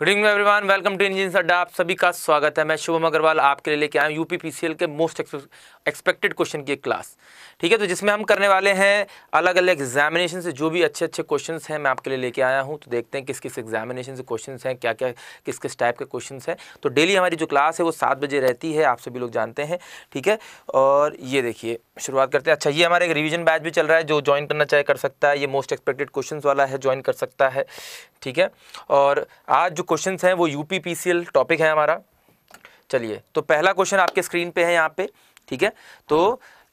Good evening everyone welcome to engine Adda आप सभी का स्वागत है मैं शुभम अग्रवाल आपके लिए लेके आया हूँ यूपीपीसीएल के मोस्ट एक्सपेक्टेड क्वेश्चन की एक क्लास ठीक है तो जिसमें हम करने वाले हैं अलग अलग एग्जामिनेशन से जो भी अच्छे अच्छे क्वेश्चन हैं मैं आपके लिए लेके आया हूँ तो देखते हैं किस किस एग्जामिनेशन से क्वेश्चन हैं क्या क्या किस किस टाइप के क्वेश्चन हैं तो डेली हमारी जो क्लास है वो सात बजे रहती है आप सभी लोग जानते हैं ठीक है और ये देखिए शुरुआत करते हैं अच्छा ये हमारा एक रिविजन बैच भी चल रहा है जो ज्वाइन करना चाहे कर सकता है ये मोस्ट एक्सपेक्टेड क्वेश्चन वाला है ज्वाइन कर सकता है ठीक है और आज जो क्वेश्चन हैं वो यू टॉपिक है हमारा चलिए तो पहला क्वेश्चन आपके स्क्रीन पे है यहाँ पे ठीक है तो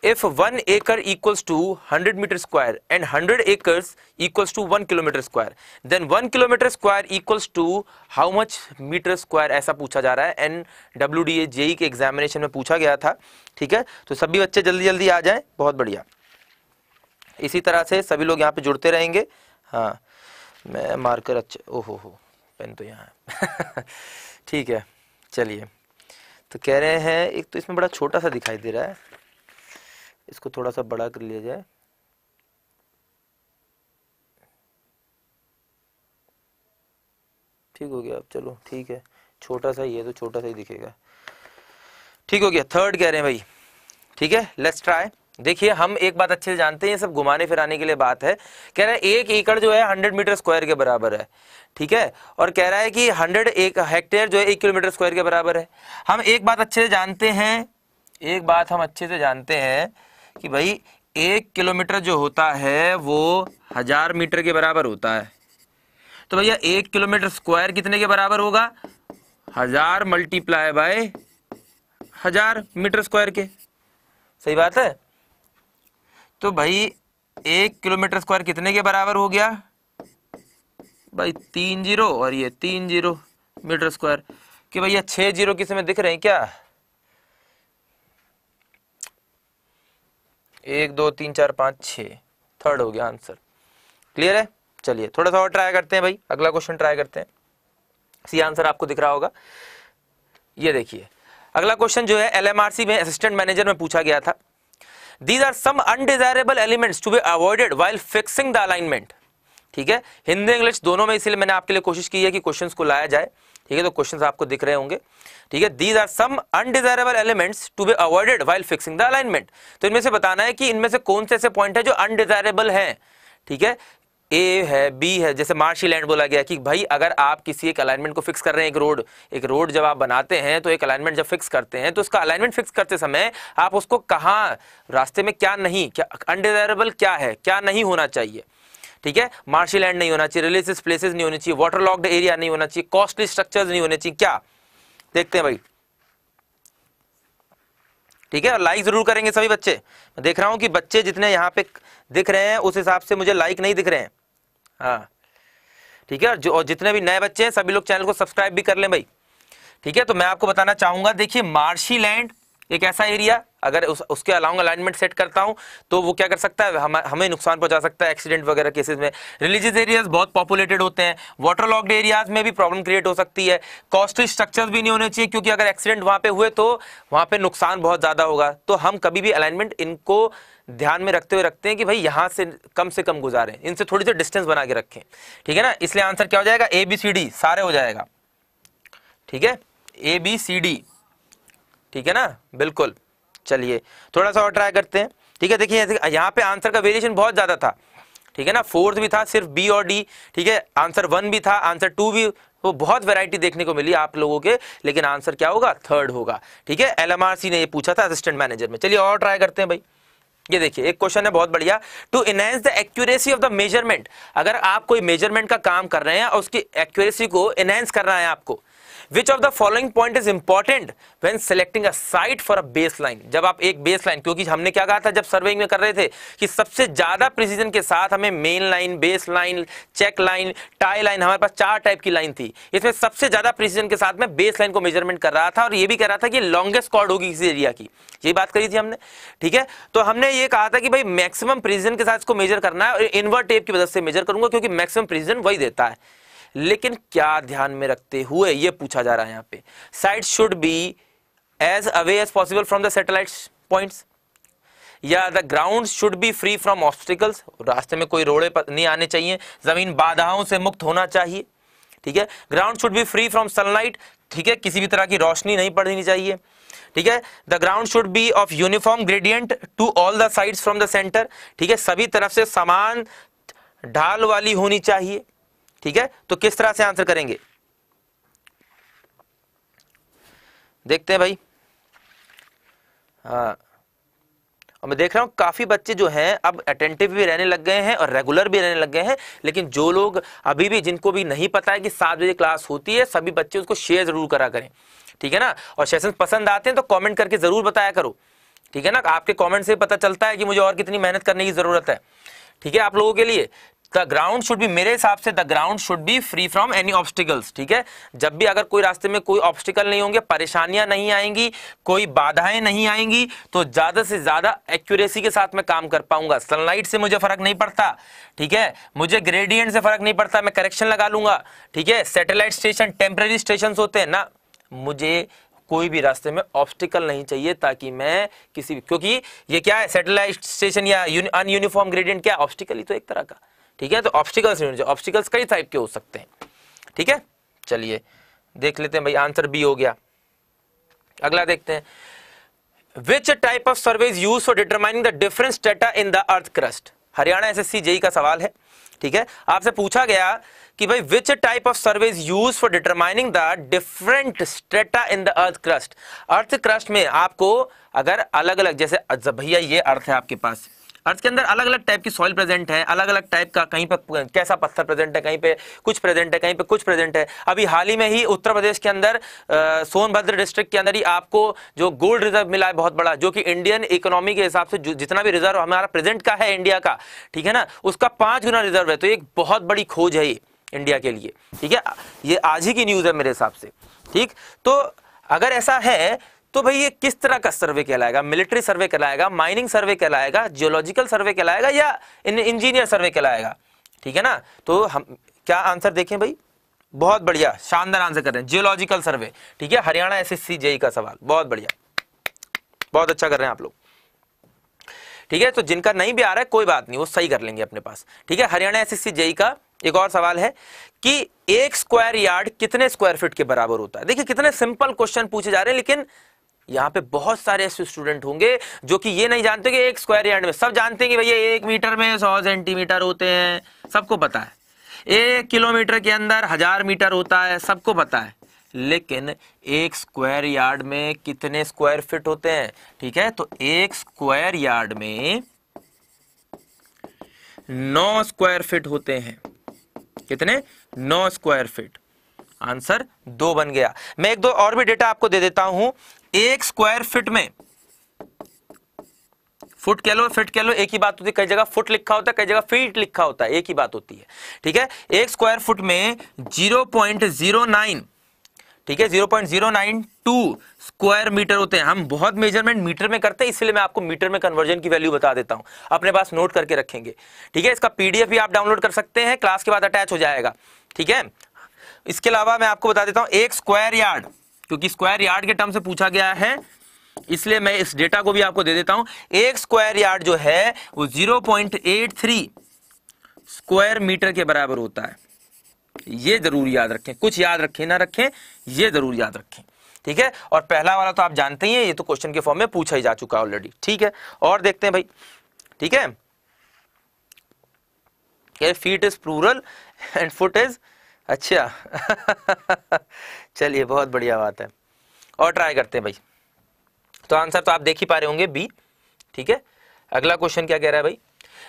if one acre equals to hundred metre square and hundred acres equals to one kilometre square then one kilometre square equals to how much metre square ऐसा पूछा जा रहा है N W D A JE के examination में पूछा गया था ठीक है तो सभी बच्चे जल्दी जल्दी आ जाए बहुत बढ़िया इसी तरह से सभी लोग यहाँ पे जुड़ते रहेंगे हाँ मैं मार्कर अच्छा ओहो हो पेन तो यहाँ है ठीक है चलिए तो कह रहे हैं एक तो इसमें बड़ा छोटा सा दिखाई दे रहा है इसको थोड़ा सा बड़ा कर लिया जाए ठीक हो गया अब चलो ठीक है छोटा सा ही है तो छोटा सा ही दिखेगा ठीक हो गया थर्ड कह रहे हैं भाई ठीक है लेट्स ट्राई देखिए हम एक बात अच्छे से जानते हैं ये सब घुमाने फिराने के लिए बात है कह रहा है एक एकड़ जो है हंड्रेड मीटर स्क्वायर के बराबर है ठीक है और कह रहा है कि हंड्रेड एक हेक्टेयर जो है एक किलोमीटर स्क्वायर के बराबर है हम एक बात अच्छे से जानते हैं एक बात हम अच्छे से जानते हैं कि भाई एक किलोमीटर जो होता है वो हजार मीटर के बराबर होता है तो भैया एक किलोमीटर स्क्वायर कितने के बराबर होगा हजार मल्टीप्लाई बाय हजार मीटर स्क्वायर के सही बात है तो भाई एक किलोमीटर स्क्वायर कितने के बराबर हो गया भाई तीन जीरो और ये तीन जीरो मीटर स्क्वायर कि भैया छः जीरो किस में दिख रहे हैं क्या एक दो तीन चार पाँच छ थर्ड हो गया आंसर क्लियर है चलिए थोड़ा सा और ट्राई करते हैं भाई अगला क्वेश्चन ट्राई करते हैं सी आंसर आपको दिख रहा होगा ये देखिए अगला क्वेश्चन जो है एलएमआरसी में असिस्टेंट मैनेजर में पूछा गया था these are some undesirable elements to be avoided while fixing the alignment ठीक है हिंदी इंग्लिश दोनों में इसलिए मैंने आपके लिए कोशिश की है कि क्वेश्चन को लाया जाए ठीक है तो क्वेश्चन आपको दिख रहे होंगे ठीक है these are some undesirable elements to be avoided while fixing the alignment तो इनमें से बताना है कि इनमें से कौन से ऐसे पॉइंट है जो अनडिजायरेबल है ठीक है ए है बी है जैसे मार्शी लैंड बोला गया कि भाई अगर आप किसी एक अलाइनमेंट को फिक्स कर रहे हैं एक रोड एक रोड जब आप बनाते हैं तो एक अलाइनमेंट जब फिक्स करते हैं तो उसका अलाइनमेंट फिक्स करते समय आप उसको कहाँ रास्ते में क्या नहीं क्या अनडिजायरेबल क्या है क्या नहीं होना चाहिए ठीक है मार्शी लैंड नहीं होना चाहिए रिलीजियस प्लेसेस नहीं होनी चाहिए वाटर लॉक्ड एरिया नहीं होना चाहिए कॉस्टली स्ट्रक्चर्स नहीं होने चाहिए क्या देखते हैं भाई ठीक है और लाइक जरूर करेंगे सभी बच्चे मैं देख रहा हूँ कि बच्चे जितने यहाँ पे दिख रहे हैं उस हिसाब से मुझे लाइक नहीं दिख रहे हैं हाँ। ठीक है जो और जितने भी नए बच्चे हैं सभी लोग चैनल को सब्सक्राइब भी कर लें भाई ठीक है तो मैं आपको बताना चाहूंगा देखिए मार्शी लैंड एक ऐसा एरिया अगर उस, उसके अलाउंग अलाइनमेंट सेट करता हूं तो वो क्या कर सकता है हम, हमें नुकसान पहुंचा सकता है एक्सीडेंट वगैरह केसेस में रिलीजियस एरियाज बहुत पॉपुलेटेड होते हैं वाटर लॉक्ड एरियाज में भी प्रॉब्लम क्रिएट हो सकती है कॉस्टली स्ट्रक्चर्स भी नहीं होने चाहिए क्योंकि अगर एक्सीडेंट वहां पे हुए तो वहां पे नुकसान बहुत ज़्यादा होगा तो हम कभी भी अलाइनमेंट इनको ध्यान में रखते हुए रखते हैं कि भाई यहां से कम से कम गुजारें इनसे थोड़ी सी डिस्टेंस बना के रखें ठीक है ना इसलिए आंसर क्या हो जाएगा ए बी सी डी सारे हो जाएगा ठीक है ए बी सी डी ठीक है ना बिल्कुल चलिए थोड़ा सा और ट्राई करते हैं ठीक है देखिए यहाँ पे आंसर का वेरिएशन बहुत ज़्यादा था ठीक है ना फोर्थ भी था सिर्फ बी और डी ठीक है आंसर वन भी था आंसर टू भी वो तो बहुत वैरायटी देखने को मिली आप लोगों के लेकिन आंसर क्या होगा थर्ड होगा ठीक है एलएमआरसी ने ये पूछा था असिस्टेंट मैनेजर में चलिए और ट्राई करते हैं भाई ये देखिए एक क्वेश्चन है बहुत बढ़िया to enhance the accuracy of the measurement अगर आप कोई मेजरमेंट का काम कर रहे हैं और उसकी एक्यूरेसी को इनहेंस करना है आपको which of the following point is important when selecting a site for a base line जब आप एक बेस लाइन क्योंकि हमने क्या कहा था जब सर्वेइंग में कर रहे थे कि सबसे ज्यादा प्रिसीजन के साथ हमें main line base line check line tie line हमारे पास चार टाइप की लाइन थी इसमें सबसे ज्यादा प्रिसीजन के साथ में बेस लाइन को मेजरमेंट कर रहा था और ये भी कह रहा था कि लॉन्गेस्ट कॉर्ड होगी किसी एरिया की ये बात करी थी हमने ठीक है तो हमने ये कहा था कि भाई मैक्सिमम प्रिसीजन के साथ इसको मेजर करना है और इनवर्ट टेप की मदद से मेजर करूंगा क्योंकि मैक्सिमम प्रिसीजन वही देता है लेकिन क्या ध्यान में रखते हुए ये पूछा जा रहा है यहाँ पे site should be as away as possible from the satellite point या the ground should be free from obstacles रास्ते में कोई रोड़े नहीं आने चाहिए जमीन बाधाओं से मुक्त होना चाहिए ठीक है ground should be free from sunlight ठीक है किसी भी तरह की रोशनी नहीं पड़नी चाहिए ठीक है the ground should be of uniform gradient to all the sides from the centre ठीक है सभी तरफ से समान ढाल वाली होनी चाहिए ठीक है तो किस तरह से आंसर करेंगे देखते हैं भाई हाँ और मैं देख रहा हूं काफ़ी बच्चे जो हैं अब अटेंटिव भी रहने लग गए हैं और रेगुलर भी रहने लग गए हैं लेकिन जो लोग अभी भी जिनको भी नहीं पता है कि सात बजे क्लास होती है सभी बच्चे उसको शेयर ज़रूर करा करें ठीक है ना और सेशन पसंद आते हैं तो कॉमेंट करके ज़रूर बताया करो ठीक है ना आपके कॉमेंट से पता चलता है कि मुझे और कितनी मेहनत करने की ज़रूरत है ठीक है आप लोगों के लिए द ग्राउंड शुड बी मेरे हिसाब से the ground should be free from any obstacles ठीक है जब भी अगर कोई रास्ते में कोई ऑब्स्टिकल नहीं होंगे परेशानियां नहीं आएंगी कोई बाधाएं नहीं आएंगी तो ज़्यादा से ज़्यादा एक्यूरेसी के साथ मैं काम कर पाऊंगा सनलाइट से मुझे फ़र्क नहीं पड़ता ठीक है मुझे ग्रेडियंट से फ़र्क नहीं पड़ता मैं करेक्शन लगा लूंगा ठीक है सेटेलाइट स्टेशन टेम्प्रेरी स्टेशन होते हैं ना मुझे कोई भी रास्ते में ऑब्स्टिकल नहीं चाहिए ताकि मैं किसी भी क्योंकि ये क्या है सेटेलाइट स्टेशन या अनयूनिफॉर्म ग्रेडियंट क्या ऑब्स्टिकल ही तो एक तरह का ठीक है तो ऑप्स्टिकल्स यूनिट ऑप्शिकल्स कई टाइप के हो सकते हैं ठीक है चलिए देख लेते हैं भाई आंसर बी हो गया अगला देखते हैं which type of survey use for determining the difference data in the earth crust Haryana SSC JE e e का सवाल है ठीक है आपसे पूछा गया कि भाई which type of survey use for determining the different strata in the earth crust earth crust में आपको अगर अलग अलग जैसे भैया ये अर्थ है आपके पास अर्थ के अंदर अलग अलग टाइप की सॉइल प्रेजेंट है अलग अलग टाइप का कहीं पर कैसा पत्थर प्रेजेंट है कहीं पे कुछ प्रेजेंट है कहीं पे कुछ प्रेजेंट है अभी हाल ही में ही उत्तर प्रदेश के अंदर सोनभद्र डिस्ट्रिक्ट के अंदर ही आपको जो गोल्ड रिजर्व मिला है बहुत बड़ा जो कि इंडियन इकोनॉमी के हिसाब से जितना भी रिजर्व हमारा प्रेजेंट का है इंडिया का ठीक है ना उसका पांच गुना रिजर्व है तो एक बहुत बड़ी खोज है ये इंडिया के लिए ठीक है ये आज ही की न्यूज़ है मेरे हिसाब से ठीक तो अगर ऐसा है तो भाई ये किस तरह का सर्वे कहलाएगा मिलिट्री सर्वे कहलाएगा माइनिंग सर्वे कहलाएगा जियोलॉजिकल सर्वे कहलाएगा या इंजीनियर सर्वे कहलाएगा ठीक है ना तो हम क्या आंसर देखें भाई बहुत बढ़िया शानदार आंसर कर रहे हैं जियोलॉजिकल सर्वे ठीक है हरियाणा एस एस e का सवाल बहुत बढ़िया बहुत अच्छा कर रहे हैं आप लोग ठीक है तो जिनका नहीं भी आ रहा है कोई बात नहीं वो सही कर लेंगे अपने पास ठीक है हरियाणा एस एस e का एक और सवाल है कि एक स्क्वायर यार्ड कितने स्क्वायर फीट के बराबर होता है देखिए कितने सिंपल क्वेश्चन पूछे जा रहे हैं लेकिन यहाँ पे बहुत सारे ऐसे स्टूडेंट होंगे जो कि ये नहीं जानते कि एक स्क्वायर यार्ड में सब जानते हैं कि भैया एक मीटर में सौ सेंटीमीटर होते हैं सबको पता है एक किलोमीटर के अंदर हजार मीटर होता है सबको पता है लेकिन एक स्क्वायर यार्ड में कितने स्क्वायर फिट होते हैं ठीक है तो एक स्क्वायर यार्ड में नौ स्क्वायर फिट होते हैं कितने नौ स्क्वायर फिट आंसर दो बन गया मैं एक दो और भी डेटा आपको दे देता हूं एक स्क्वायर फिट में फुट कह लो फिट कह लो एक ही बात होती है कई जगह फुट लिखा होता है कई जगह फीट लिखा होता है एक ही बात होती है ठीक है एक स्क्वायर फुट में जीरो पॉइंट जीरो नाइन ठीक है zero point zero nine two square metre होते हैं हम बहुत मेजरमेंट मीटर में करते हैं इसलिए मैं आपको मीटर में कन्वर्जन की वैल्यू बता देता हूं अपने पास नोट करके रखेंगे ठीक है इसका पीडीएफ भी आप डाउनलोड कर सकते हैं क्लास के बाद अटैच हो जाएगा ठीक है इसके अलावा मैं आपको बता देता हूं एक स्क्वायर यार्ड क्योंकि स्क्वायर यार्ड के टर्म से पूछा गया है इसलिए मैं इस डेटा को भी आपको दे देता हूं एक स्क्वायर यार्ड जो है वो 0.83 स्क्वायर मीटर के बराबर होता है ये जरूर याद रखें कुछ याद रखें ना रखें ये जरूर याद रखें ठीक है और पहला वाला तो आप जानते ही हैं ये तो क्वेश्चन के फॉर्म में पूछा ही जा चुका है ऑलरेडी ठीक है और देखते हैं भाई ठीक है feet is plural and foot is अच्छा चलिए बहुत बढ़िया बात है और ट्राई करते हैं भाई तो आंसर तो आप देख ही पा रहे होंगे बी ठीक है अगला क्वेश्चन क्या कह रहा है भाई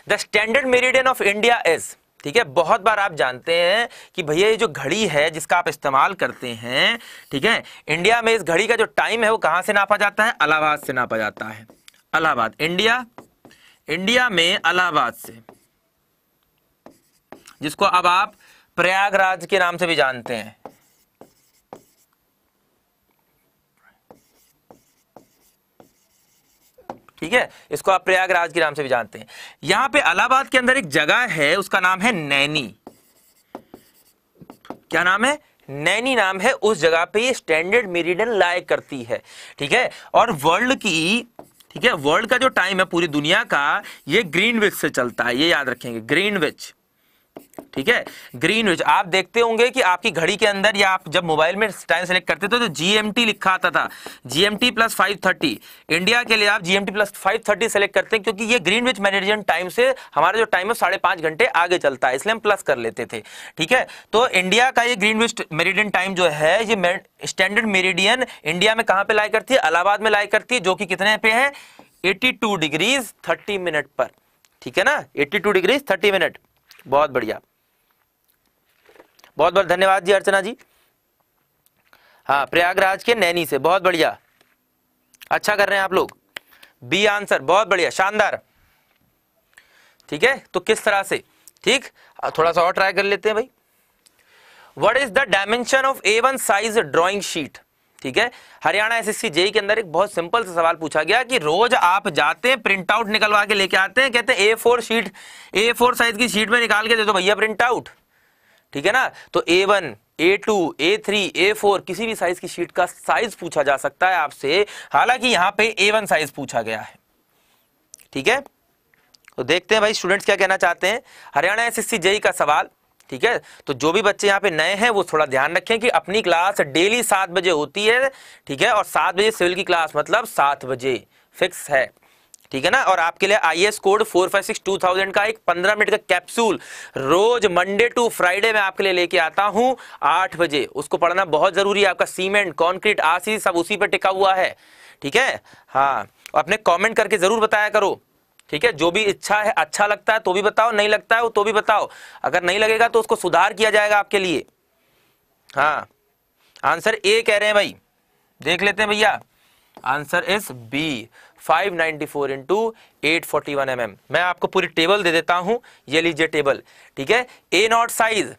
the standard meridian of India is ठीक है बहुत बार आप जानते हैं कि भैया ये जो घड़ी है जिसका आप इस्तेमाल करते हैं ठीक है इंडिया में इस घड़ी का जो टाइम है वो कहां से नापा जाता है अलाहाबाद से नापा जाता है अलाहाबाद इंडिया इंडिया में अलाहाबाद से जिसको अब आप प्रयागराज के नाम से भी जानते हैं ठीक है इसको आप प्रयागराज के नाम से भी जानते हैं यहां पे अलाहाबाद के अंदर एक जगह है उसका नाम है नैनी क्या नाम है नैनी नाम है उस जगह पे ये स्टैंडर्ड मेरिडियन लाइक करती है ठीक है और वर्ल्ड की ठीक है वर्ल्ड का जो टाइम है पूरी दुनिया का ये ग्रीनविच से चलता है ये याद रखेंगे ग्रीनविच ठीक है ग्रीन विच आप देखते होंगे कि आपकी घड़ी के अंदर या आप जब मोबाइल में टाइम सेलेक्ट करते थे तो जीएमटी लिखा आता था GMT plus five thirty India के लिए आप GMT plus five thirty select करते हैं क्योंकि ये ग्रीन विच मैनेजमेंट टाइम से हमारा जो टाइम है साढ़े पांच घंटे आगे चलता है इसलिए हम प्लस कर लेते थे ठीक है तो इंडिया का ये ग्रीन विच मेरिडियन टाइम जो है ये स्टैंडर्ड मेरिडियन इंडिया में कहां पर लाई करती है अलाहाबाद में लाई करती है जो कि कितने पे है एट्टी डिग्रीज थर्टी मिनट पर ठीक है ना एट्टी डिग्रीज थर्टी मिनट बहुत बढ़िया बहुत बहुत धन्यवाद जी अर्चना जी हाँ प्रयागराज के नैनी से बहुत बढ़िया अच्छा कर रहे हैं आप लोग बी आंसर बहुत बढ़िया शानदार ठीक है तो किस तरह से ठीक थोड़ा सा और ट्राई कर लेते हैं भाई what is the dimension of A one size drawing sheet ठीक है हरियाणा एसएससी जेई e के अंदर एक बहुत सिंपल सा सवाल पूछा गया कि रोज आप जाते हैं प्रिंट आउट निकलवा के लेके आते हैं कहते हैं A four sheet A four size की शीट में निकाल के दे दो भैया प्रिंट आउट ठीक है ना तो A one A two A three A four किसी भी साइज की शीट का साइज पूछा जा सकता है आपसे हालांकि यहां पे ए वन साइज पूछा गया है ठीक है तो देखते हैं भाई स्टूडेंट्स क्या कहना चाहते हैं हरियाणा एसएससी जेई e का सवाल ठीक है तो जो भी बच्चे यहाँ पे नए हैं वो थोड़ा ध्यान रखें कि अपनी क्लास डेली सात बजे होती है ठीक है और सात बजे सिविल की क्लास मतलब सात बजे फिक्स है ठीक है ना और आपके लिए I S code four five six two thousand का एक पंद्रह मिनट का कैप्सूल रोज मंडे टू फ्राइडे में आपके लिए लेके आता हूं आठ बजे उसको पढ़ना बहुत जरूरी है आपका सीमेंट कॉन्क्रीट आरसी सब उसी पर टिका हुआ है ठीक है हाँ अपने कमेंट करके जरूर बताया करो ठीक है जो भी इच्छा है अच्छा लगता है तो भी बताओ नहीं लगता है तो भी बताओ अगर नहीं लगेगा तो उसको सुधार किया जाएगा आपके लिए हाँ आंसर ए कह रहे हैं भाई देख लेते हैं भैया answer is B 594 ninety four into eight forty one M M मैं आपको पूरी टेबल दे देता हूं ये लीजिए टेबल ठीक है A nought size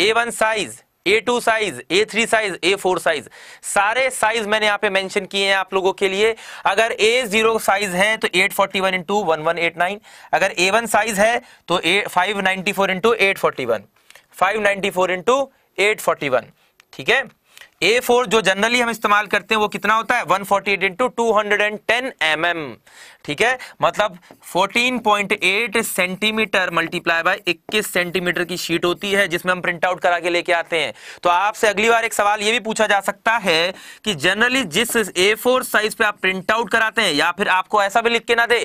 A one size A two size A three size A four size सारे साइज मैंने यहाँ पे मेंशन किए हैं आप लोगों के लिए अगर ए जीरो साइज है तो eight forty one into one one eight nine अगर ए वन साइज है तो A five ninety four into eight forty one five ninety four into eight forty one ठीक है ए फोर जो जनरली हम इस्तेमाल करते हैं वो कितना होता है 148 forty eight into two mm, ठीक है मतलब 14.8 सेंटीमीटर मल्टीप्लाई बाय 21 सेंटीमीटर की शीट होती है जिसमें हम प्रिंट आउट करा के लेके आते हैं तो आपसे अगली बार एक सवाल ये भी पूछा जा सकता है कि जनरली जिस ए फोर साइज पे आप प्रिंट आउट कराते हैं या फिर आपको ऐसा भी लिख के ना दे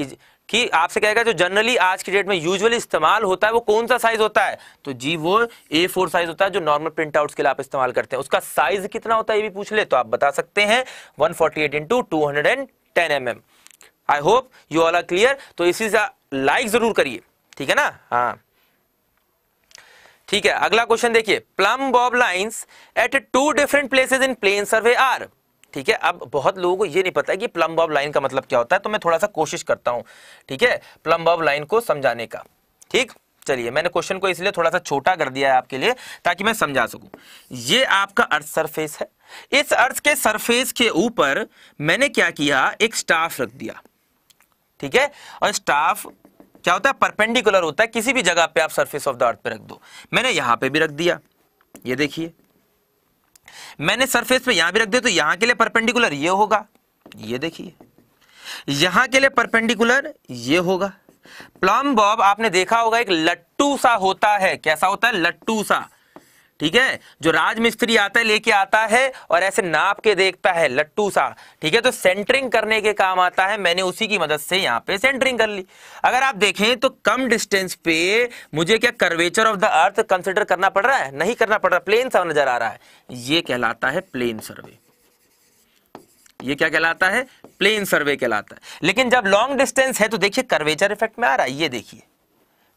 कि कि आपसे कहेगा जो जनरली आज की डेट में यूजुअली इस्तेमाल होता है वो कौन सा साइज होता है तो जी वो ए फोर साइज होता है जो नॉर्मल प्रिंट आउट के लिए आप इस्तेमाल करते हैं उसका साइज कितना होता है ये भी पूछ ले तो आप बता सकते हैं one forty eight into two hundred and ten M M I hope you all are clear तो इसी से लाइक जरूर करिए ठीक है ना हाँ ठीक है अगला क्वेश्चन देखिए plumb bob lines at two different places in plane survey are ठीक है अब बहुत लोगों को ये नहीं पता है कि प्लम्ब ऑफ लाइन का मतलब क्या होता है तो मैं थोड़ा सा कोशिश करता हूँ ठीक है प्लम्ब ऑफ लाइन को समझाने का ठीक चलिए मैंने क्वेश्चन को इसलिए थोड़ा सा छोटा कर दिया है आपके लिए ताकि मैं समझा सकूं ये आपका अर्थ सरफेस है इस अर्थ के सरफेस के ऊपर मैंने क्या किया एक स्टाफ रख दिया ठीक है और स्टाफ क्या होता है परपेंडिकुलर होता है किसी भी जगह पे आप सरफेस ऑफ द अर्थ पे रख दो मैंने यहां पे भी रख दिया ये देखिए मैंने सरफेस पे यहां भी रख दिया तो यहां के लिए परपेंडिकुलर ये होगा ये देखिए यहां के लिए परपेंडिकुलर ये होगा प्लम बॉब आपने देखा होगा एक लट्टू सा होता है कैसा होता है लट्टू सा ठीक है जो राजमिस्त्री आता है लेके आता है और ऐसे नाप के देखता है लट्टू सा ठीक है तो सेंटरिंग करने के काम आता है मैंने उसी की मदद से यहां पे सेंटरिंग कर ली अगर आप देखें तो कम डिस्टेंस पे मुझे क्या curvature of the earth consider करना पड़ रहा है नहीं करना पड़ रहा प्लेन सा नजर आ रहा है ये कहलाता है प्लेन सर्वे ये क्या कहलाता है प्लेन सर्वे कहलाता है लेकिन जब लॉन्ग डिस्टेंस है तो देखिए कर्वेचर इफेक्ट में आ रहा है ये देखिए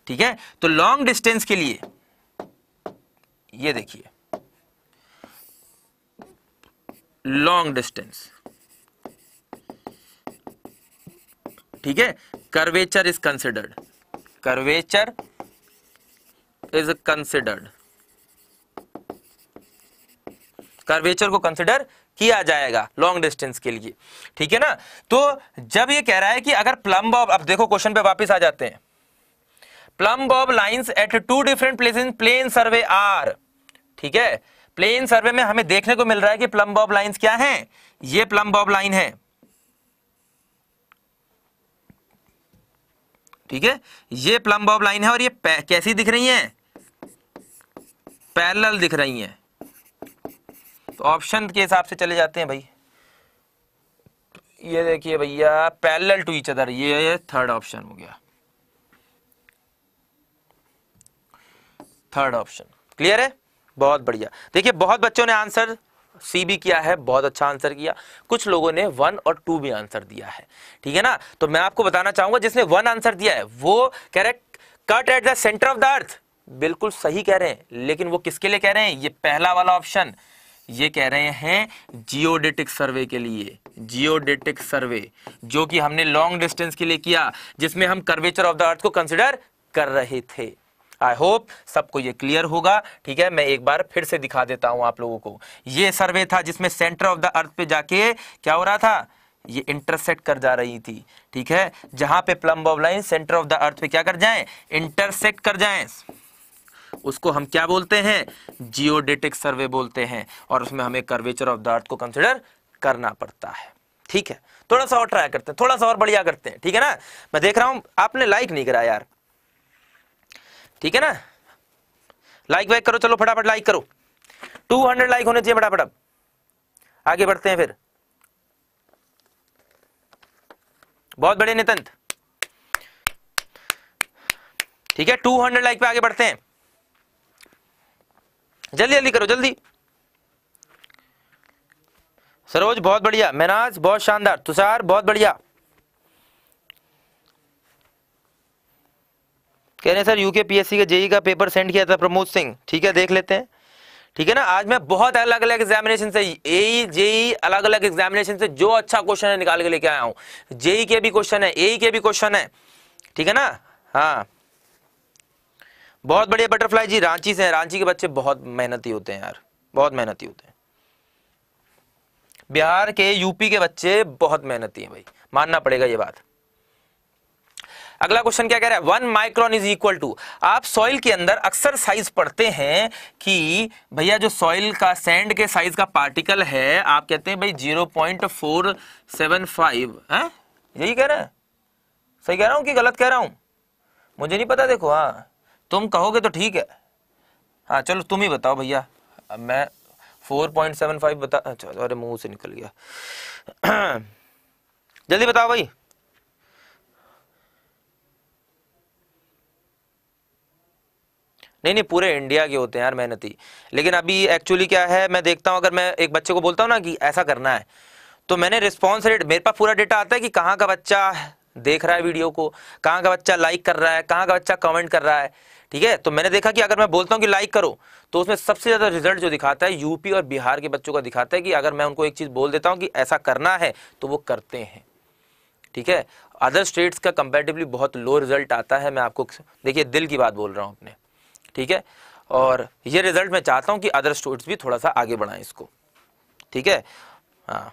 ठीक है तो लॉन्ग डिस्टेंस के लिए ये देखिए लॉन्ग डिस्टेंस ठीक है curvature is considered curvature is considered curvature को कंसिडर किया जाएगा लॉन्ग डिस्टेंस के लिए ठीक है ना तो जब ये कह रहा है कि अगर प्लम्ब अब देखो क्वेश्चन पे वापस आ जाते हैं plumb bob lines at two different place in plane survey are ठीक है प्लेन सर्वे में हमें देखने को मिल रहा है कि प्लम बॉब लाइन्स क्या है ये प्लम बॉब लाइन है ठीक है ये प्लम बॉब लाइन है और ये कैसी दिख रही है पैरल दिख रही है तो ऑप्शन के हिसाब से चले जाते हैं भाई ये देखिए भैया पैरल टू इच अदर ये थर्ड ऑप्शन हो गया थर्ड ऑप्शन क्लियर है बहुत बढ़िया देखिए बहुत बच्चों ने आंसर सी भी किया है बहुत अच्छा आंसर किया कुछ लोगों ने वन और टू भी आंसर दिया है ठीक है ना तो मैं आपको बताना चाहूंगा जिसने वन आंसर दिया है वो कह रहे cut at the centre of the earth बिल्कुल सही कह रहे हैं लेकिन वो किसके लिए कह रहे हैं ये पहला वाला ऑप्शन ये कह रहे हैं जियोडेटिक सर्वे के लिए जियोडेटिक सर्वे जो कि हमने लॉन्ग डिस्टेंस के लिए किया जिसमें हम कर्वेचर ऑफ द अर्थ को कंसिडर कर रहे थे आई होप सबको ये क्लियर होगा ठीक है मैं एक बार फिर से दिखा देता हूं आप लोगों को ये सर्वे था जिसमें सेंटर ऑफ द अर्थ पे जाके क्या हो रहा था ये इंटरसेक्ट कर जा रही थी ठीक है जहां पे plumb of line centre of the earth पे क्या कर जाए इंटरसेक्ट कर जाए उसको हम क्या बोलते हैं जियोडेटिक सर्वे बोलते हैं और उसमें हमें कर्वेचर ऑफ द अर्थ को कंसिडर करना पड़ता है ठीक है थोड़ा सा और ट्राई करते हैं थोड़ा सा और बढ़िया करते हैं ठीक है ना मैं देख रहा हूं आपने लाइक नहीं करा यार ठीक है ना लाइक वाइक करो चलो फटाफट लाइक करो 200 लाइक होने चाहिए फटाफट अब आगे बढ़ते हैं फिर बहुत बड़े नितंत ठीक है 200 लाइक पे आगे बढ़ते हैं जल्दी जल्दी करो जल्दी सरोज बहुत बढ़िया महनाज बहुत शानदार तुषार बहुत बढ़िया कह रहे हैं सर यूके पीएससी के जेई का पेपर सेंड e किया था प्रमोद सिंह ठीक है देख लेते हैं ठीक है ना आज मैं बहुत अलग अलग एग्जामिनेशन से ए जेई अलग अलग एग्जामिनेशन से जो अच्छा क्वेश्चन है निकाल के लेके आया हूँ जेई e के भी क्वेश्चन है ए e के भी क्वेश्चन है ठीक है ना हाँ बहुत बढ़िया बटरफ्लाई जी रांची से है रांची के बच्चे बहुत मेहनती होते हैं यार बहुत मेहनती होते हैं बिहार के यूपी के बच्चे बहुत मेहनती हैं भाई मानना पड़ेगा ये बात अगला क्वेश्चन क्या कह रहा है one micron is equal to आप सॉइल के अंदर अक्सर साइज पढ़ते हैं कि भैया जो सॉइल का सैंड के साइज का पार्टिकल है आप कहते हैं भाई zero point four seven five है यही कह रहे हैं सही कह रहा हूँ कि गलत कह रहा हूँ मुझे नहीं पता देखो हाँ तुम कहोगे तो ठीक है हाँ चलो तुम ही बताओ भैया मैं फोर पॉइंट सेवन फाइव बता अच्छा अरे मुंह से निकल गया जल्दी बताओ भाई नहीं नहीं पूरे इंडिया के होते हैं यार मेहनती लेकिन अभी एक्चुअली क्या है मैं देखता हूँ अगर मैं एक बच्चे को बोलता हूँ ना कि ऐसा करना है तो मैंने रिस्पॉन्स रेट मेरे पास पूरा डेटा आता है कि कहाँ का बच्चा देख रहा है वीडियो को कहाँ का बच्चा लाइक कर रहा है कहाँ का बच्चा कमेंट कर रहा है ठीक है तो मैंने देखा कि अगर मैं बोलता हूँ कि लाइक करो तो उसमें सबसे ज़्यादा रिजल्ट जो दिखाता है यूपी और बिहार के बच्चों का दिखाता है कि अगर मैं उनको एक चीज़ बोल देता हूँ कि ऐसा करना है तो वो करते हैं ठीक है अदर स्टेट्स का कंपेरेटिवली बहुत लो रिजल्ट आता है मैं आपको देखिए दिल की बात बोल रहा हूँ अपने ठीक है और ये रिजल्ट मैं चाहता हूँ कि अदर स्टूडेंट्स भी थोड़ा सा आगे बढ़ाएं इसको ठीक है हाँ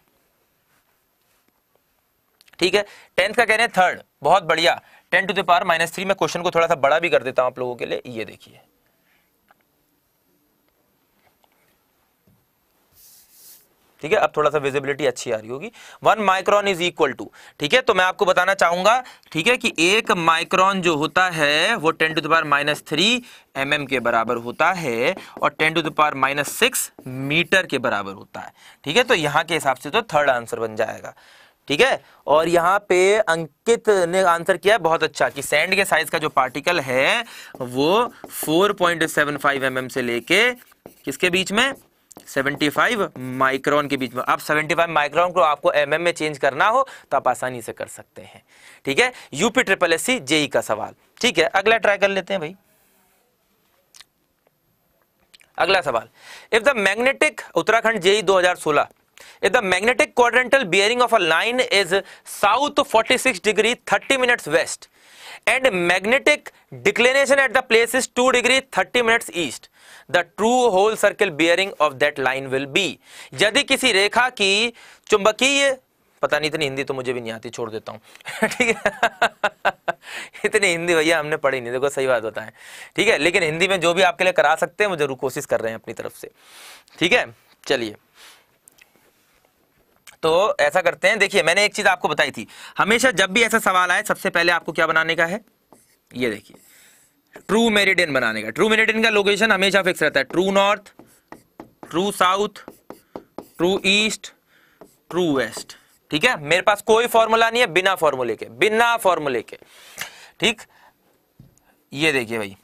ठीक है टेंथ का कह रहे हैं थर्ड बहुत बढ़िया ten to the power minus three में क्वेश्चन को थोड़ा सा बड़ा भी कर देता हूँ आप लोगों के लिए ये देखिए ठीक है अब थोड़ा सा विजिबिलिटी अच्छी आ रही होगी one micron is equal to ठीक है तो मैं आपको बताना चाहूंगा ठीक है कि एक माइक्रॉन जो होता है वो ten to the power minus three M mm के बराबर होता है और ten to the power minus six metre के बराबर होता है ठीक है तो यहाँ के हिसाब से तो थर्ड आंसर बन जाएगा ठीक है और यहाँ पे अंकित ने आंसर किया बहुत अच्छा कि सैंड के साइज का जो पार्टिकल है वो 4.75 पॉइंट mm से लेके किसके बीच में 75 माइक्रोन के बीच में आप 75 माइक्रोन को आपको एम mm में चेंज करना हो तो आप आसानी से कर सकते हैं ठीक है UP triple S C JE का सवाल ठीक है अगला ट्राई कर लेते हैं भाई अगला सवाल if the magnetic Uttarakhand JE 2016 if the magnetic quadrantal bearing of a line is south 46 degree 30 minutes west and magnetic declination at the place is two degree thirty minute east the true whole circle bearing of that line will be यदि किसी रेखा की चुंबकीय पता नहीं इतनी हिंदी तो मुझे भी नहीं आती छोड़ देता हूं ठीक है इतनी हिंदी भैया हमने पढ़ी नहीं देखो सही बात बताए ठीक है लेकिन हिंदी में जो भी आपके लिए करा सकते हैं मुझे जरूर कोशिश कर रहे हैं अपनी तरफ से ठीक है चलिए तो ऐसा करते हैं देखिए मैंने एक चीज़ आपको बताई थी हमेशा जब भी ऐसा सवाल आए सबसे पहले आपको क्या बनाने का है ये देखिए ट्रू मेरिडियन बनाने का ट्रू मेरिडियन का लोकेशन हमेशा फिक्स रहता है true north true south true east true west ठीक है मेरे पास कोई फॉर्मूला नहीं है बिना फॉर्मूले के बिना फॉर्मूले के ठीक ये देखिए भाई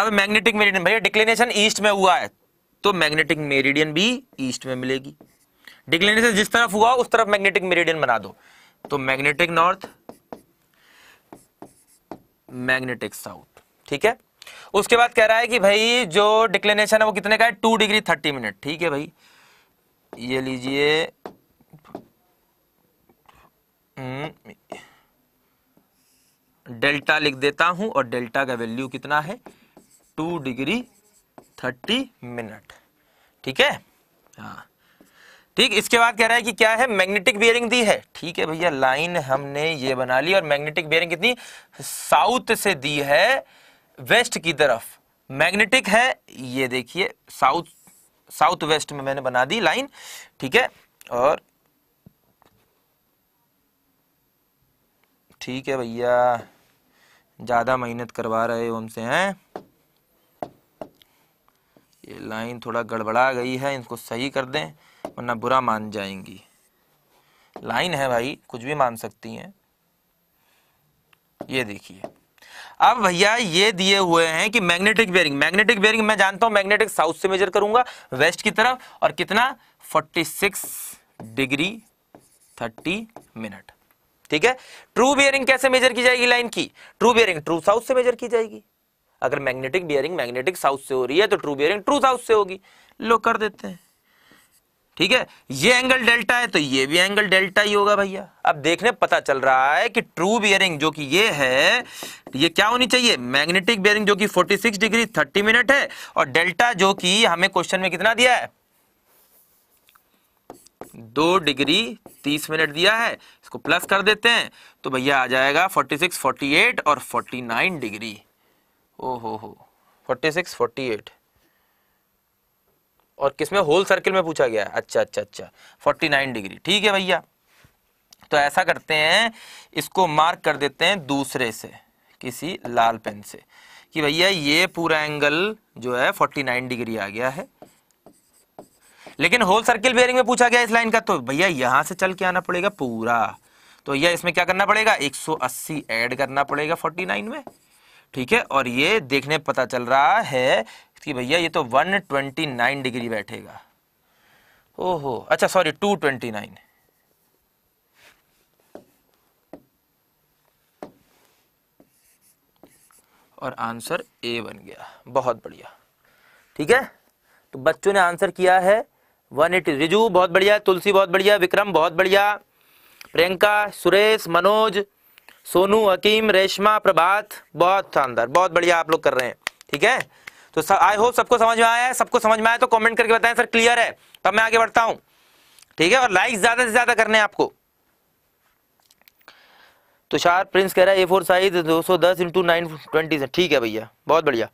अब मैग्नेटिक मेरिडियन भैया डिक्लेनेशन ईस्ट में हुआ है तो मैग्नेटिक मेरिडियन भी ईस्ट में मिलेगी डिक्लिनेशन जिस तरफ हुआ उस तरफ मैग्नेटिक मेरिडियन बना दो तो मैग्नेटिक नॉर्थ मैग्नेटिक साउथ ठीक है उसके बाद कह रहा है कि भाई जो डिक्लिनेशन है वो कितने का है टू डिग्री थर्टी मिनट ठीक है भाई ये लीजिए हम्म, डेल्टा लिख देता हूं और डेल्टा का वैल्यू कितना है टू डिग्री थर्टी मिनट ठीक है हाँ ठीक इसके बाद कह रहा है कि क्या है मैग्नेटिक बियरिंग दी है ठीक है भैया लाइन हमने ये बना ली और मैग्नेटिक बियरिंग कितनी साउथ से दी है वेस्ट की तरफ मैग्नेटिक है ये देखिए साउथ साउथ वेस्ट में मैंने बना दी लाइन ठीक है और ठीक है भैया ज़्यादा मेहनत करवा रहे हो हमसे हैं ये लाइन थोड़ा गड़बड़ा गई है इनको सही कर दें वरना बुरा मान जाएंगी लाइन है भाई कुछ भी मान सकती हैं ये देखिए अब भैया ये दिए हुए हैं कि मैग्नेटिक बेयरिंग मैग्नेटिक बेयरिंग मैं जानता हूं मैग्नेटिक साउथ से मेजर करूंगा वेस्ट की तरफ और कितना 46 डिग्री 30 मिनट ठीक है ट्रू बियरिंग कैसे मेजर की जाएगी लाइन की ट्रू बियरिंग ट्रू साउथ से मेजर की जाएगी अगर मैग्नेटिक बियरिंग मैग्नेटिक साउथ से हो रही है तो ट्रू बियरिंग ट्रू साउथ से होगी लो कर देते हैं ठीक है ये एंगल डेल्टा है तो ये भी एंगल डेल्टा ही होगा भैया अब देखने पता चल रहा है कि ट्रू बियरिंग जो कि ये है ये क्या होनी चाहिए मैग्नेटिक बियरिंग जो कि 46 डिग्री 30 मिनट है और डेल्टा जो कि हमें क्वेश्चन में कितना दिया है दो डिग्री तीस मिनट दिया है इसको प्लस कर देते हैं तो भैया आ जाएगा फोर्टी सिक्स और फोर्टी डिग्री ओ हो हो फोर्टी 48 और किसमें होल सर्किल में पूछा गया है अच्छा अच्छा अच्छा 49 डिग्री ठीक है भैया तो ऐसा करते हैं इसको मार्क कर देते हैं दूसरे से किसी लाल पेन से कि भैया ये पूरा एंगल जो है 49 डिग्री आ गया है लेकिन होल सर्किल बेयरिंग में पूछा गया इस लाइन का तो भैया यहां से चल के आना पड़ेगा पूरा तो भैया इसमें क्या करना पड़ेगा 180 ऐड करना पड़ेगा 49 में ठीक है और ये देखने पता चल रहा है कि भैया ये तो 129 डिग्री बैठेगा ओहो अच्छा सॉरी 229 और आंसर ए बन गया बहुत बढ़िया ठीक है तो बच्चों ने आंसर किया है 180 रिजू बहुत बढ़िया तुलसी बहुत बढ़िया विक्रम बहुत बढ़िया प्रियंका सुरेश मनोज सोनू हकीम रेशमा प्रभात बहुत शानदार बहुत बढ़िया आप लोग कर रहे हैं ठीक है तो आई होप सबको समझ में आया है सबको समझ में आया तो कमेंट करके बताएं सर क्लियर है तब मैं आगे बढ़ता हूं ठीक है और लाइक ज्यादा से ज्यादा करने हैं आपको तुषार प्रिंस कह रहा है ए फोर साइज दो सौ दस इंटू नाइन ट्वेंटी ठीक है भैया बहुत बढ़िया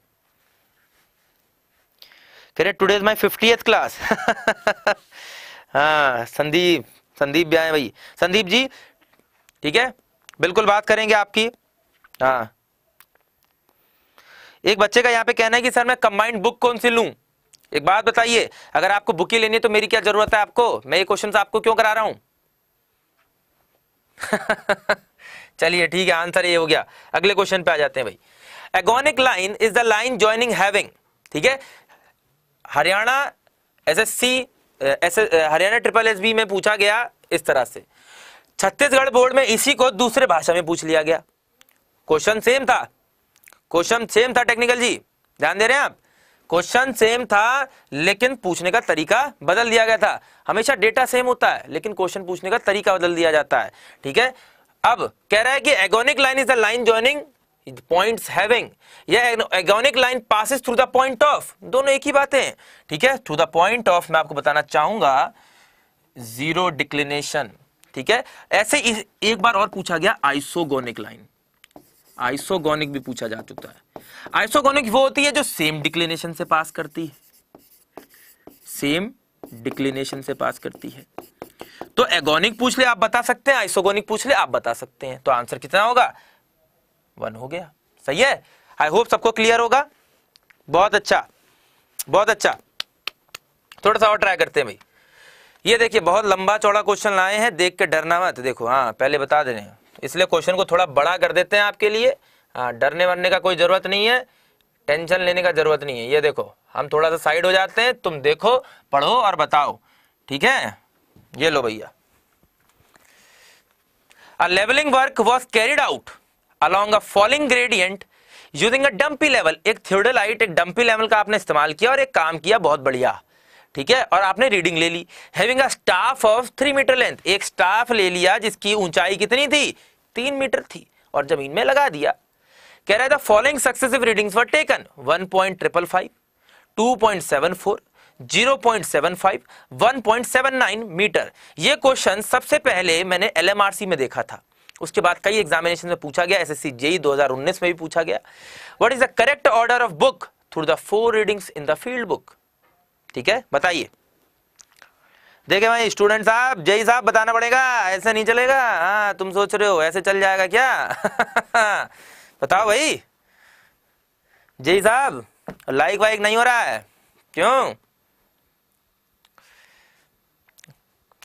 कह रहे today is my fifty class हाँ संदीप संदीप भी आए भाई संदीप जी ठीक है बिल्कुल बात करेंगे आपकी हाँ एक बच्चे का यहाँ पे कहना है कि सर मैं कंबाइंड बुक कौन सी लूँ एक बात बताइए अगर आपको बुक ही लेनी है तो मेरी क्या जरूरत है आपको मैं ये क्वेश्चन आपको क्यों करा रहा हूँ चलिए ठीक है आंसर ये हो गया अगले क्वेश्चन पे आ जाते हैं भाई agonic line is the line joining having ठीक है Haryana S S C Haryana triple S B में पूछा गया इस तरह से छत्तीसगढ़ बोर्ड में इसी को दूसरे भाषा में पूछ लिया गया क्वेश्चन सेम था क्वेश्चन सेम था टेक्निकल जी ध्यान दे रहे हैं आप क्वेश्चन सेम था लेकिन पूछने का तरीका बदल दिया गया था हमेशा डेटा सेम होता है लेकिन क्वेश्चन पूछने का तरीका बदल दिया जाता है ठीक है अब कह रहा है कि agonic line is the line joining points having या agonic line passes through the point of दोनों एक ही बातें हैं ठीक है थ्रू द पॉइंट ऑफ मैं आपको बताना चाहूंगा जीरो डिक्लिनेशन ठीक है ऐसे एक बार और पूछा गया आइसोगोनिक लाइन आइसोगोनिक भी पूछा जा चुका है आइसोगोनिक वो होती है जो सेम डिक्लिनेशन से पास करती है सेम डिक्लिनेशन से पास करती है तो एगोनिक पूछ ले आप बता सकते हैं आइसोगोनिक पूछ ले आप बता सकते हैं तो आंसर कितना होगा वन हो गया सही है आई होप सबको क्लियर होगा बहुत अच्छा बहुत अच्छा थोड़ा सा और ट्राई करते हैं भाई ये देखिए बहुत लंबा चौड़ा क्वेश्चन लाए हैं देख के डरना मत देखो हाँ पहले बता दे रहे हैं इसलिए क्वेश्चन को थोड़ा बड़ा कर देते हैं आपके लिए हाँ डरने वरने का कोई ज़रूरत नहीं है टेंशन लेने का ज़रूरत नहीं है ये देखो हम थोड़ा सा साइड हो जाते हैं तुम देखो पढ़ो और बताओ ठीक है ये लो भैया a levelling work was carried out along a falling gradient using a dumpy level एक थियोडोलाइट एक डम्पी लेवल का आपने इस्तेमाल किया और एक काम किया बहुत बढ़िया ठीक है और आपने रीडिंग ले ली having staff of three metre length एक स्टाफ ले लिया जिसकी ऊंचाई कितनी थी तीन मीटर थी और जमीन में लगा दिया कह रहा था following successive readings were taken one point triple five two point seven four 0.75, 1.79 metre ये क्वेश्चन सबसे पहले मैंने एलएमआरसी में देखा था उसके बाद कई एग्जामिनेशन में पूछा गया एसएससी जेई 2019 में भी पूछा गया what is the correct order of book through the four readings in the field book ठीक है बताइए देखे भाई स्टूडेंट साहब जय साहब बताना पड़ेगा ऐसे नहीं चलेगा हाँ तुम सोच रहे हो ऐसे चल जाएगा क्या बताओ भाई जय साहब लाइक वाइक नहीं हो रहा है क्यों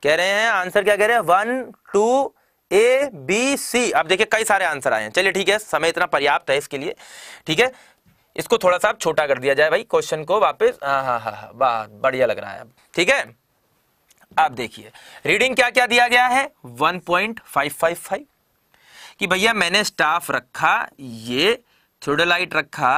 कह रहे हैं आंसर क्या कह रहे हैं one two A B C अब देखिए कई सारे आंसर आए हैं चलिए ठीक है समय इतना पर्याप्त है इसके लिए ठीक है इसको थोड़ा सा छोटा कर दिया जाए भाई क्वेश्चन को वापस हाँ, हाँ हाँ हाँ वाह बढ़िया लग रहा है ठीक है आप देखिए रीडिंग क्या क्या दिया गया है 1.555 कि भैया मैंने स्टाफ रखा ये थ्रोडोलाइट रखा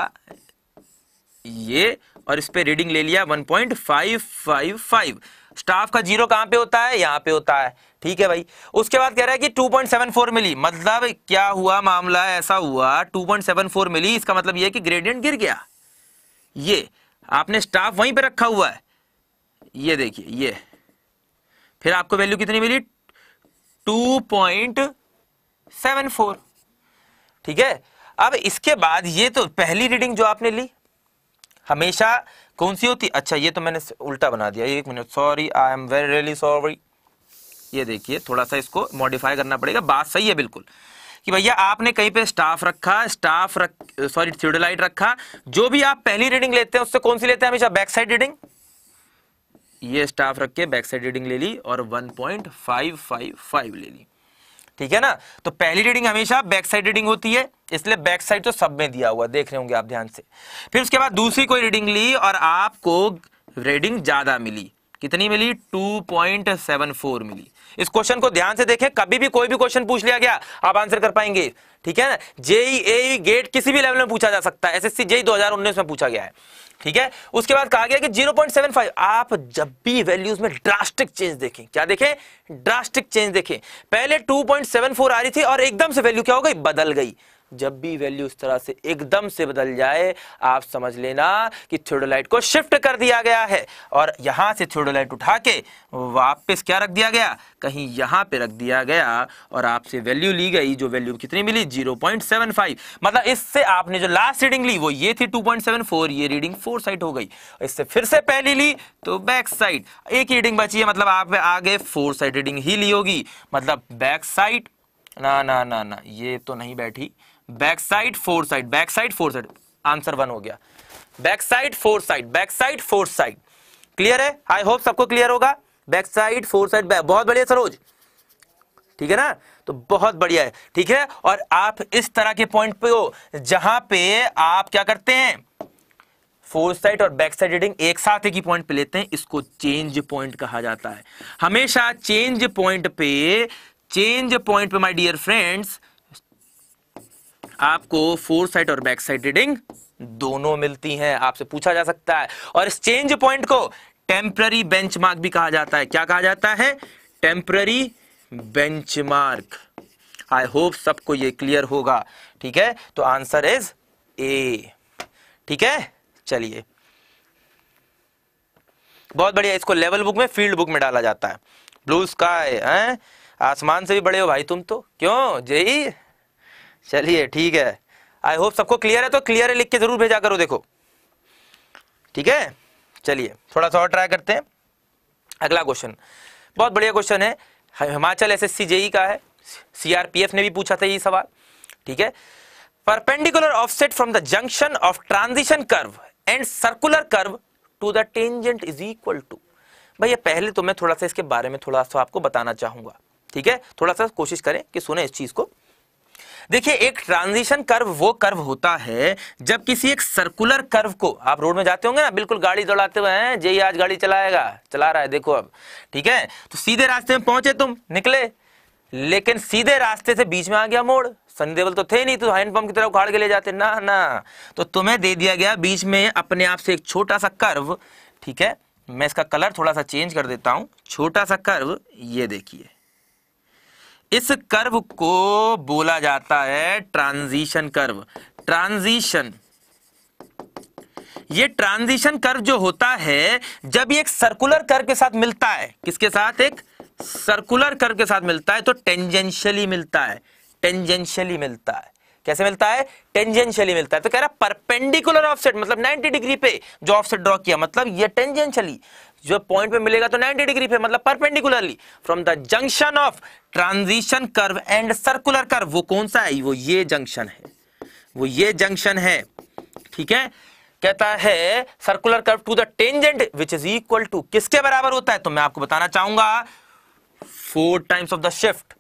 ये और इस पर रीडिंग ले लिया 1.555 स्टाफ का जीरो कहां पे होता है यहां पे होता है ठीक है भाई उसके बाद कह रहा है कि 2.74 मिली मतलब क्या हुआ मामला ऐसा हुआ 2.74 मिली इसका मतलब यह कि ग्रेडियंट गिर गया ये आपने स्टाफ वहीं पे रखा हुआ है ये देखिए ये फिर आपको वैल्यू कितनी मिली 2.74 ठीक है अब इसके बाद ये तो पहली रीडिंग जो आपने ली हमेशा कौन सी होती अच्छा ये तो मैंने उल्टा बना दिया एक minute sorry I am very really sorry ये देखिए थोड़ा सा इसको मॉडिफाई करना पड़ेगा बात सही है बिल्कुल कि भैया आपने कहीं पे स्टाफ रखा स्टाफ रख सॉरी थ्यूडोलाइट रखा जो भी आप पहली रीडिंग लेते हैं उससे कौन सी लेते हैं हमेशा बैक साइड रीडिंग ये स्टाफ रख के बैक साइड रीडिंग ले ली और 1.555 ले ली ठीक है ना तो पहली रीडिंग हमेशा बैक साइड रीडिंग होती है इसलिए बैक साइड तो सब में दिया हुआ देख रहे होंगे आप ध्यान से फिर उसके बाद दूसरी कोई रीडिंग ली और आपको रीडिंग ज्यादा मिली कितनी मिली 2.74 मिली इस क्वेश्चन को ध्यान से देखें कभी भी कोई भी क्वेश्चन पूछ लिया गया आप आंसर कर पाएंगे ठीक है ना जेई ए गेट किसी भी लेवल में पूछा जा सकता है एसएससी जेई दो में पूछा गया है ठीक है उसके बाद कहा गया कि 0.75 आप जब भी वैल्यूज में ड्रास्टिक चेंज देखें क्या देखें ड्रास्टिक चेंज देखें पहले 2.74 आ रही थी और एकदम से वैल्यू क्या हो गई बदल गई जब भी वैल्यू इस तरह से एकदम से बदल जाए आप समझ लेना कि थ्योडोलाइट को शिफ्ट कर दिया गया है और यहां से थ्योडोलाइट उठा के वापस क्या रख दिया गया कहीं यहां पे रख दिया गया और आपसे वैल्यू ली गई जो वैल्यू कितनी मिली 0.75 मतलब इससे आपने जो लास्ट रीडिंग ली वो ये थी 2.74 ये रीडिंग फोर साइड हो गई इससे फिर से पहली ली तो बैक साइड एक रीडिंग बची है मतलब आप आगे फोर साइड रीडिंग ही ली होगी मतलब बैक साइड ना ना ना ना ये तो नहीं बैठी back side fore side back side fore side answer one हो गया back side fore side back side fore side clear है आई होप सबको क्लियर होगा बैक साइड फोर साइड बहुत बढ़िया सरोज ठीक है ना तो बहुत बढ़िया है ठीक है और आप इस तरह के पॉइंट पे हो जहां पे आप क्या करते हैं फोर साइड और बैक साइड रीडिंग एक साथ एक ही पॉइंट पे लेते हैं इसको चेंज पॉइंट कहा जाता है हमेशा चेंज पॉइंट पे चेंज पॉइंट पे माय डियर फ्रेंड्स आपको फोर साइड और बैक साइड रीडिंग दोनों मिलती हैं आपसे पूछा जा सकता है और इस चेंज पॉइंट को टेम्पररी बेंचमार्क भी कहा जाता है क्या कहा जाता है टेम्पररी बेंचमार्क आई होप सबको ये क्लियर होगा ठीक है तो आंसर इज ए ठीक है चलिए बहुत बढ़िया इसको लेवल बुक में फील्ड बुक में डाला जाता है ब्लू स्काई आसमान से भी बड़े हो भाई तुम तो क्यों जेई चलिए ठीक है आई होप सबको क्लियर है तो क्लियर है लिख के ज़रूर भेजा करो देखो ठीक है चलिए थोड़ा सा और ट्राई करते हैं अगला क्वेश्चन बहुत बढ़िया क्वेश्चन है हिमाचल एस एस जेई का है सीआरपीएफ ने भी पूछा था ये सवाल ठीक है perpendicular offset from the junction of transition curve and circular curve to the tangent is equal to भैया पहले तो मैं थोड़ा सा इसके बारे में थोड़ा सा आपको बताना चाहूंगा ठीक है थोड़ा सा कोशिश करें कि सुने इस चीज को देखिए एक ट्रांजिशन कर्व वो कर्व होता है जब किसी एक सर्कुलर कर्व को आप रोड में जाते होंगे ना बिल्कुल गाड़ी दौड़ाते हुए हैं जे आज गाड़ी चलाएगा चला रहा है देखो अब ठीक है तो सीधे रास्ते में पहुंचे तुम निकले लेकिन सीधे रास्ते से बीच में आ गया मोड़ सनी तो थे नहीं तो हैंडपंप की तरह उखाड़ के ले जाते ना ना तो तुम्हें दे दिया गया बीच में अपने आप से एक छोटा सा कर्व ठीक है मैं इसका कलर थोड़ा सा चेंज कर देता हूं छोटा सा कर्व ये देखिए इस कर्व को बोला जाता है ट्रांजिशन कर्व ट्रांजिशन ये ट्रांजिशन कर्व जो होता है जब ये एक सर्कुलर कर्व के साथ मिलता है किसके साथ एक सर्कुलर कर्व के साथ मिलता है तो टेंजेंशियली मिलता है टेंजेंशियली मिलता है कैसे मिलता है टेंजेंशियली मिलता है तो कह रहा है परपेंडिकुलर ऑफसेट मतलब 90 डिग्री पे जो ऑफसेट ड्रॉ किया मतलब ये टेंजेंशियली जो पॉइंट पे मिलेगा तो 90 डिग्री पे मतलब perpendicularly from the junction of transition curve and circular curve वो कौन सा है वो ये जंक्शन है वो ये जंक्शन है ठीक है कहता है circular curve to the tangent which is equal to किसके बराबर होता है तो मैं आपको बताना चाहूंगा four times of the shift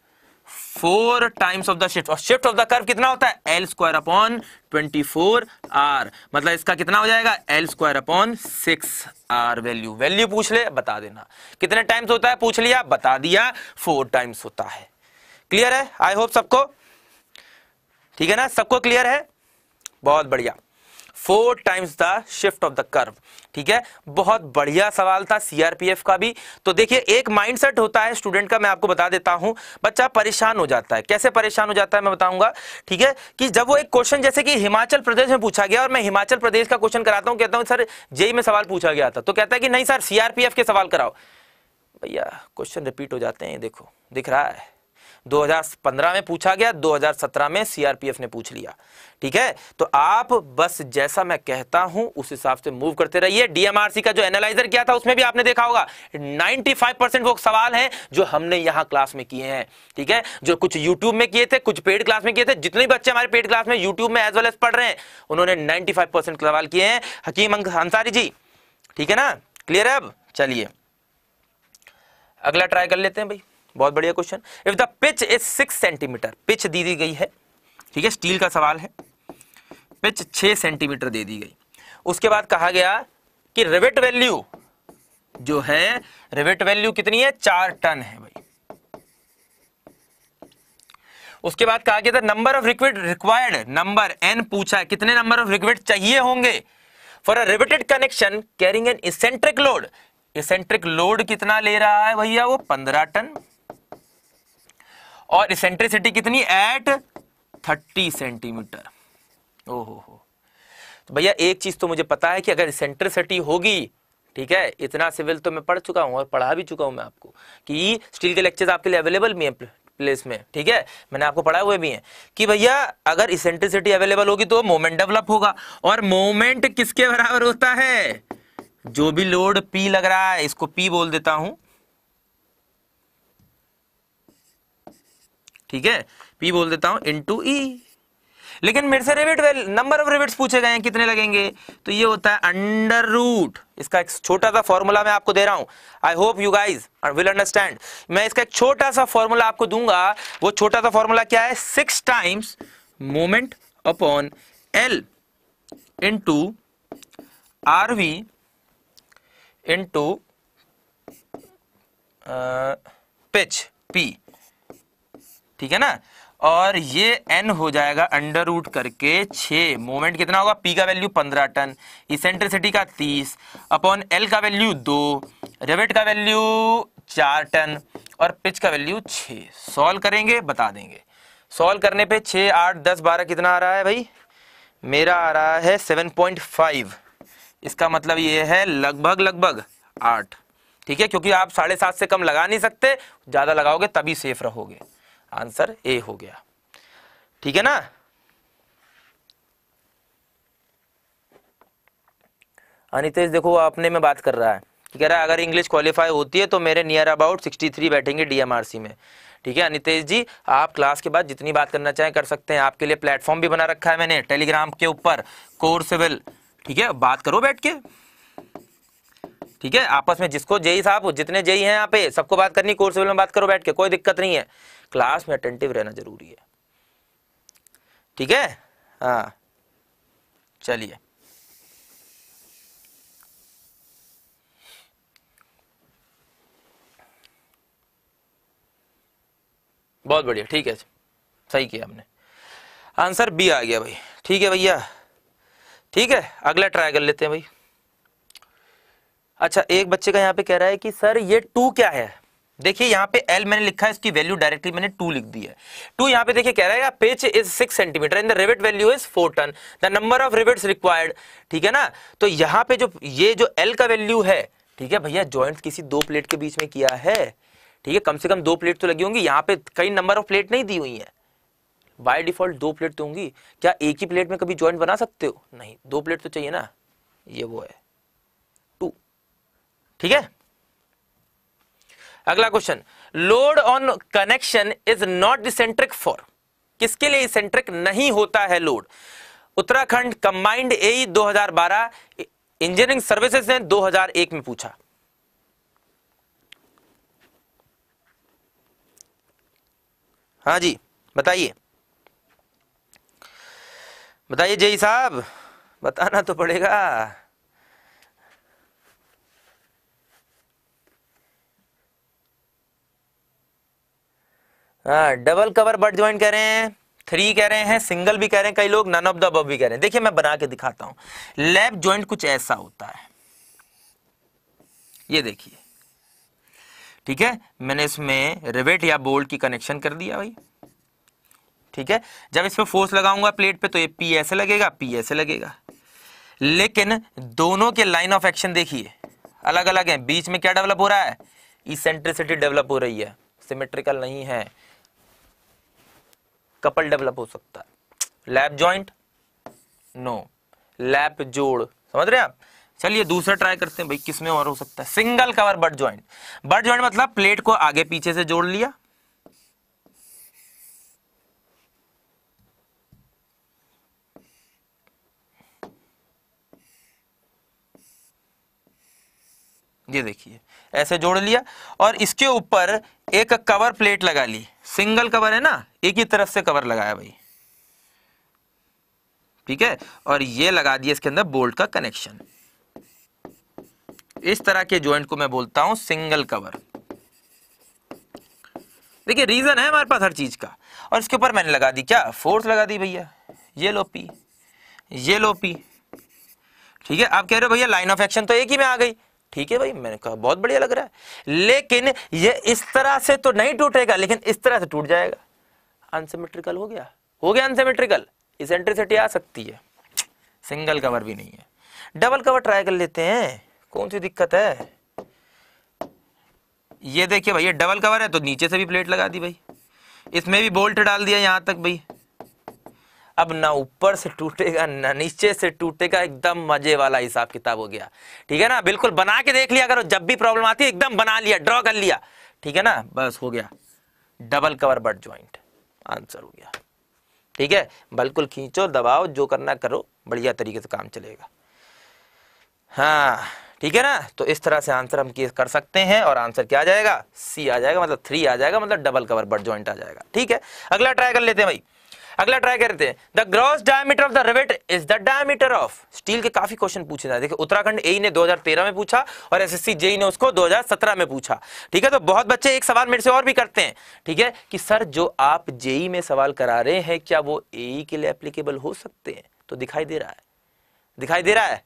four times of the shift और शिफ्ट ऑफ द कर्व कितना होता है L square upon twenty four R मतलब इसका कितना हो जाएगा L square upon six R value value पूछ ले बता देना कितने टाइम्स होता है पूछ लिया बता दिया फोर टाइम्स होता है क्लियर है आई होप सबको ठीक है ना सबको क्लियर है बहुत बढ़िया four times the shift of the curve ठीक है बहुत बढ़िया सवाल था सीआरपीएफ का भी तो देखिए एक माइंडसेट होता है स्टूडेंट का मैं आपको बता देता हूं बच्चा परेशान हो जाता है कैसे परेशान हो जाता है मैं बताऊंगा ठीक है कि जब वो एक क्वेश्चन जैसे कि हिमाचल प्रदेश में पूछा गया और मैं हिमाचल प्रदेश का क्वेश्चन कराता हूं कहता हूँ सर जेई में सवाल पूछा गया था तो कहता है कि नहीं सर सीआरपीएफ के सवाल कराओ भैया क्वेश्चन रिपीट हो जाते हैं देखो दिख रहा है 2015 में पूछा गया 2017 में सीआरपीएफ ने पूछ लिया ठीक है तो आप बस जैसा मैं कहता हूं उस हिसाब से मूव करते रहिए डीएमआरसी का जो एनालाइजर किया था उसमें भी आपने देखा होगा 95 परसेंट वो सवाल हैं जो हमने यहां क्लास में किए हैं ठीक है जो कुछ यूट्यूब में किए थे कुछ पेड क्लास में किए थे जितने बच्चे हमारे पेड क्लास में यूट्यूब में एज वेल एज पढ़ रहे हैं उन्होंने नाइन्टी सवाल किए हैं हकीम अंसारी जी ठीक है ना क्लियर है अब चलिए अगला ट्राई कर लेते हैं भाई बहुत बढ़िया question if the pitch is six centimetre pitch दी दी गई है ठीक है स्टील का सवाल है पिच छह सेंटीमीटर दे दी गई उसके बाद कहा गया कि रिवेट वैल्यू जो है रिवेट वैल्यू कितनी है चार टन है भाई उसके बाद कहा गया था नंबर ऑफ रिक्विड रिक्वायर्ड नंबर एन पूछा है कितने नंबर ऑफ रिक्विड चाहिए होंगे for a riveted connection carrying an eccentric load eccentric load कितना ले रहा है भैया वो पंद्रह टन और सेंट्रिसिटी कितनी एट थर्टी सेंटीमीटर ओहो हो तो भैया एक चीज तो मुझे पता है कि अगर इसेंट्रिसिटी होगी ठीक है इतना सिविल तो मैं पढ़ चुका हूं और पढ़ा भी चुका हूं मैं आपको कि स्टील के लेक्चर्स आपके लिए अवेलेबल भी है प्लेस में ठीक है मैंने आपको पढ़ाए हुए भी हैं कि भैया अगर इसेंट्रिसिटी अवेलेबल होगी तो मोमेंट डेवलप होगा और मोमेंट किसके बराबर होता है जो भी लोड पी लग रहा है इसको पी बोल देता हूं ठीक है पी बोल देता हूं इंटू ई e. लेकिन मेरे से rivet well number of rivet पूछे गए हैं कितने लगेंगे तो ये होता है अंडर रूट इसका एक छोटा सा फॉर्मूला मैं आपको दे रहा हूं I hope you guys will understand मैं इसका एक छोटा सा फॉर्मूला आपको दूंगा वो छोटा सा फॉर्मूला क्या है six times moment upon L into R V into pitch P ठीक है ना और ये एन हो जाएगा अंडर रूट करके छ मोमेंट कितना होगा पी का वैल्यू पंद्रह टन इसेंट्रिसिटी का तीस अपॉन एल का वैल्यू दो रेवेट का वैल्यू चार टन और पिच का वैल्यू छ सॉल्व करेंगे बता देंगे सॉल्व करने पे छ आठ दस बारह कितना आ रहा है भाई मेरा आ रहा है सेवन पॉइंट फाइव इसका मतलब ये है लगभग लगभग आठ ठीक है क्योंकि आप साढ़े सात से कम लगा नहीं सकते ज़्यादा लगाओगे तभी सेफ रहोगे आंसर ए हो गया ठीक है ना अनितेश देखो आपने में बात कर रहा है कह रहा है अगर इंग्लिश क्वालिफाई होती है तो मेरे नियर अबाउट 63 बैठेंगे डीएमआरसी में ठीक है अनितेश जी आप क्लास के बाद जितनी बात करना चाहें कर सकते हैं आपके लिए प्लेटफॉर्म भी बना रखा है मैंने टेलीग्राम के ऊपर कोर्सेबल ठीक है बात करो बैठ के ठीक है आपस में जिसको जेई साहब जितने जेई हैं यहाँ पे सबको बात करनी कोर्सेबल में बात करो बैठ के कोई दिक्कत नहीं है क्लास में अटेंटिव रहना जरूरी है ठीक है हाँ चलिए बहुत बढ़िया ठीक है सही किया हमने आंसर बी आ गया भाई ठीक है भैया ठीक है अगला ट्राई कर लेते हैं भाई अच्छा एक बच्चे का यहाँ पे कह रहा है कि सर ये टू क्या है देखिए यहाँ पे एल मैंने लिखा है इसकी वैल्यू डायरेक्टली मैंने टू लिख दी है टू यहाँ पे देखिए कह रहा है pitch is six centimetre and the rivet value is four ton the number of rivets required ठीक है ना तो यहाँ पे जो ये जो एल का वैल्यू है ठीक है भैया ज्वाइंट किसी दो प्लेट के बीच में किया है ठीक है कम से कम दो प्लेट तो लगी होंगी यहाँ पे कई नंबर ऑफ प्लेट नहीं दी हुई है बाय डिफॉल्ट दो प्लेट तो होंगी क्या एक ही प्लेट में कभी ज्वाइंट बना सकते हो नहीं दो प्लेट तो चाहिए ना ये वो है टू ठीक है अगला question load on connection is not eccentric for किसके लिए इसेंट्रिक नहीं होता है load Uttarakhand combined A 2012 engineering services ने 2001 में पूछा हाँ जी बताइए बताइए जय साहब बताना तो पड़ेगा डबल कवर बट ज्वाइन कह रहे हैं थ्री कह रहे हैं सिंगल भी कह रहे हैं कई लोग नन ऑफ द बब भी कह रहे हैं देखिए मैं बना के दिखाता हूँ लेफ्ट ज्वाइंट कुछ ऐसा होता है ये देखिए ठीक है मैंने इसमें रिवेट या बोल्ट की कनेक्शन कर दिया भाई ठीक है जब इस पर फोर्स लगाऊंगा प्लेट पे तो ये पी ऐसे लगेगा पी ऐसे लगेगा लेकिन दोनों के लाइन ऑफ एक्शन देखिए अलग अलग हैं बीच में क्या डेवलप हो रहा है इसेंट्रिसिटी डेवलप हो रही है सिमेट्रिकल नहीं है कपल डेवलप हो सकता है लैप ज्वाइंट नो लैप जोड़ समझ रहे हैं आप चलिए दूसरा ट्राई करते हैं भाई किसमें और हो सकता है single cover butt joint butt joint मतलब प्लेट को आगे पीछे से जोड़ लिया ये देखिए ऐसे जोड़ लिया और इसके ऊपर एक कवर प्लेट लगा ली सिंगल कवर है ना एक ही तरफ से कवर लगाया भाई ठीक है और ये लगा दिया इसके अंदर बोल्ट का कनेक्शन इस तरह के ज्वाइंट को मैं बोलता हूं सिंगल कवर देखिए रीजन है हमारे पास हर चीज का और इसके ऊपर मैंने लगा दी क्या फोर्स लगा दी भैया ये लो पी ये लो पी ठीक है आप कह रहे हो भैया लाइन ऑफ एक्शन तो एक ही में आ गई ठीक है भाई मैंने कहा बहुत बढ़िया लग रहा है लेकिन ये इस तरह से तो नहीं टूटेगा लेकिन इस तरह से टूट जाएगा अनसिमेट्रिकल हो गया हो गया अनसिमेट्रिकल इसेंट्रिसिटी आ सकती है सिंगल कवर भी नहीं है डबल कवर ट्राई कर लेते हैं कौन सी दिक्कत है ये देखिए भाई ये डबल कवर है तो नीचे से भी प्लेट लगा दी भाई इसमें भी बोल्ट डाल दिया यहां तक भाई अब ना ऊपर से टूटेगा ना नीचे से टूटेगा एकदम मजे वाला हिसाब किताब हो गया ठीक है ना बिल्कुल बना के देख लिया अगर जब भी प्रॉब्लम आती है एकदम बना लिया ड्रॉ कर लिया ठीक है ना बस हो गया double cover butt joint answer हो गया ठीक है बिल्कुल खींचो दबाओ जो करना करो बढ़िया तरीके से काम चलेगा हाँ ठीक है ना तो इस तरह से आंसर हम कर सकते हैं और आंसर क्या आ जाएगा सी आ जाएगा मतलब थ्री आ जाएगा मतलब डबल कवर बट ज्वाइंट आ जाएगा ठीक है अगला ट्राई कर लेते हैं भाई अगला ट्राई करते हैं the gross diameter of the rivet is the diameter of steel के काफी क्वेश्चन पूछे जाते हैं उत्तराखंड ए ने 2013 में पूछा और एस जेई ने उसको 2017 में पूछा ठीक है तो बहुत बच्चे एक सवाल मेरे से और भी करते हैं ठीक है कि सर जो आप जेई में सवाल करा रहे हैं क्या वो ए के लिए एप्लीकेबल हो सकते हैं तो दिखाई दे रहा है दिखाई दे रहा है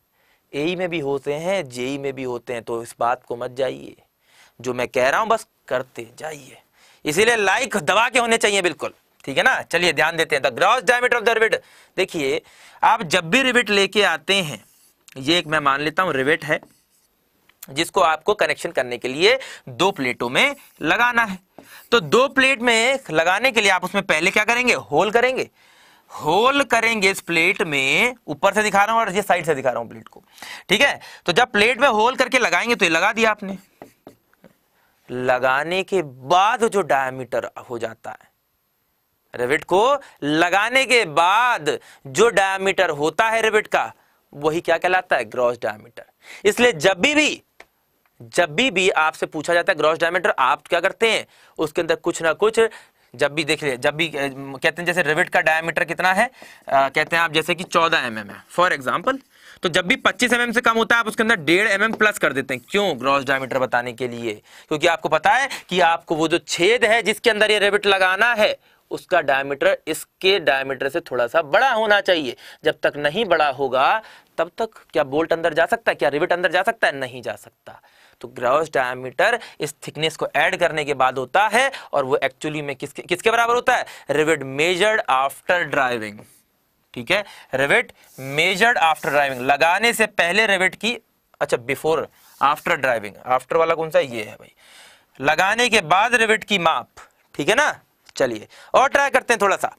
ए में भी होते हैं जेई में भी होते हैं तो इस बात को मत जाइए जो मैं कह रहा हूं बस करते जाइए इसीलिए लाइक दबा के होने चाहिए बिल्कुल ठीक है ना चलिए ध्यान देते हैं the gross diameter of the rivet देखिए आप जब भी रिवेट लेके आते हैं ये एक मैं मान लेता हूं रिवेट है जिसको आपको कनेक्शन करने के लिए दो प्लेटों में लगाना है तो दो प्लेट में लगाने के लिए आप उसमें पहले क्या करेंगे होल करेंगे होल करेंगे इस प्लेट में ऊपर से दिखा रहा हूं और ये साइड से दिखा रहा हूं प्लेट को ठीक है तो जब प्लेट में होल करके लगाएंगे तो ये लगा दिया आपने लगाने के बाद जो डायमीटर हो जाता है रेबिट को लगाने के बाद जो डायमीटर होता है रेबिट का वही क्या कहलाता है ग्रॉस डायमीटर इसलिए जब भी भी जब भी भी आपसे पूछा जाता है ग्रॉस डायमीटर आप क्या करते हैं उसके अंदर कुछ ना कुछ जब भी देख जब भी कहते हैं जैसे रेबिट का डायमीटर कितना है आ, कहते हैं आप जैसे कि चौदह एम mm है फॉर एग्जाम्पल तो जब भी 25 एम mm से कम होता है आप उसके अंदर डेढ़ एम mm प्लस कर देते हैं क्यों ग्रॉस डायमीटर बताने के लिए क्योंकि आपको पता है कि आपको वो जो छेद है जिसके अंदर ये रेबिट लगाना है उसका डायमीटर इसके डायमीटर से थोड़ा सा बड़ा होना चाहिए जब तक नहीं बड़ा होगा तब तक क्या बोल्ट अंदर जा सकता है क्या रिविट अंदर जा सकता है नहीं जा सकता तो ग्रॉस डायमीटर इस थिकनेस को ऐड करने के बाद होता है और वो एक्चुअली में किसके किसके बराबर होता है रिविट मेजर्ड आफ्टर ड्राइविंग ठीक है रिविट मेजर्ड आफ्टर ड्राइविंग लगाने से पहले रिविट की अच्छा बिफोर आफ्टर ड्राइविंग आफ्टर वाला कौन सा ये है भाई लगाने के बाद रिविट की माप ठीक है ना चलिए और ट्राई करते हैं थोड़ा सा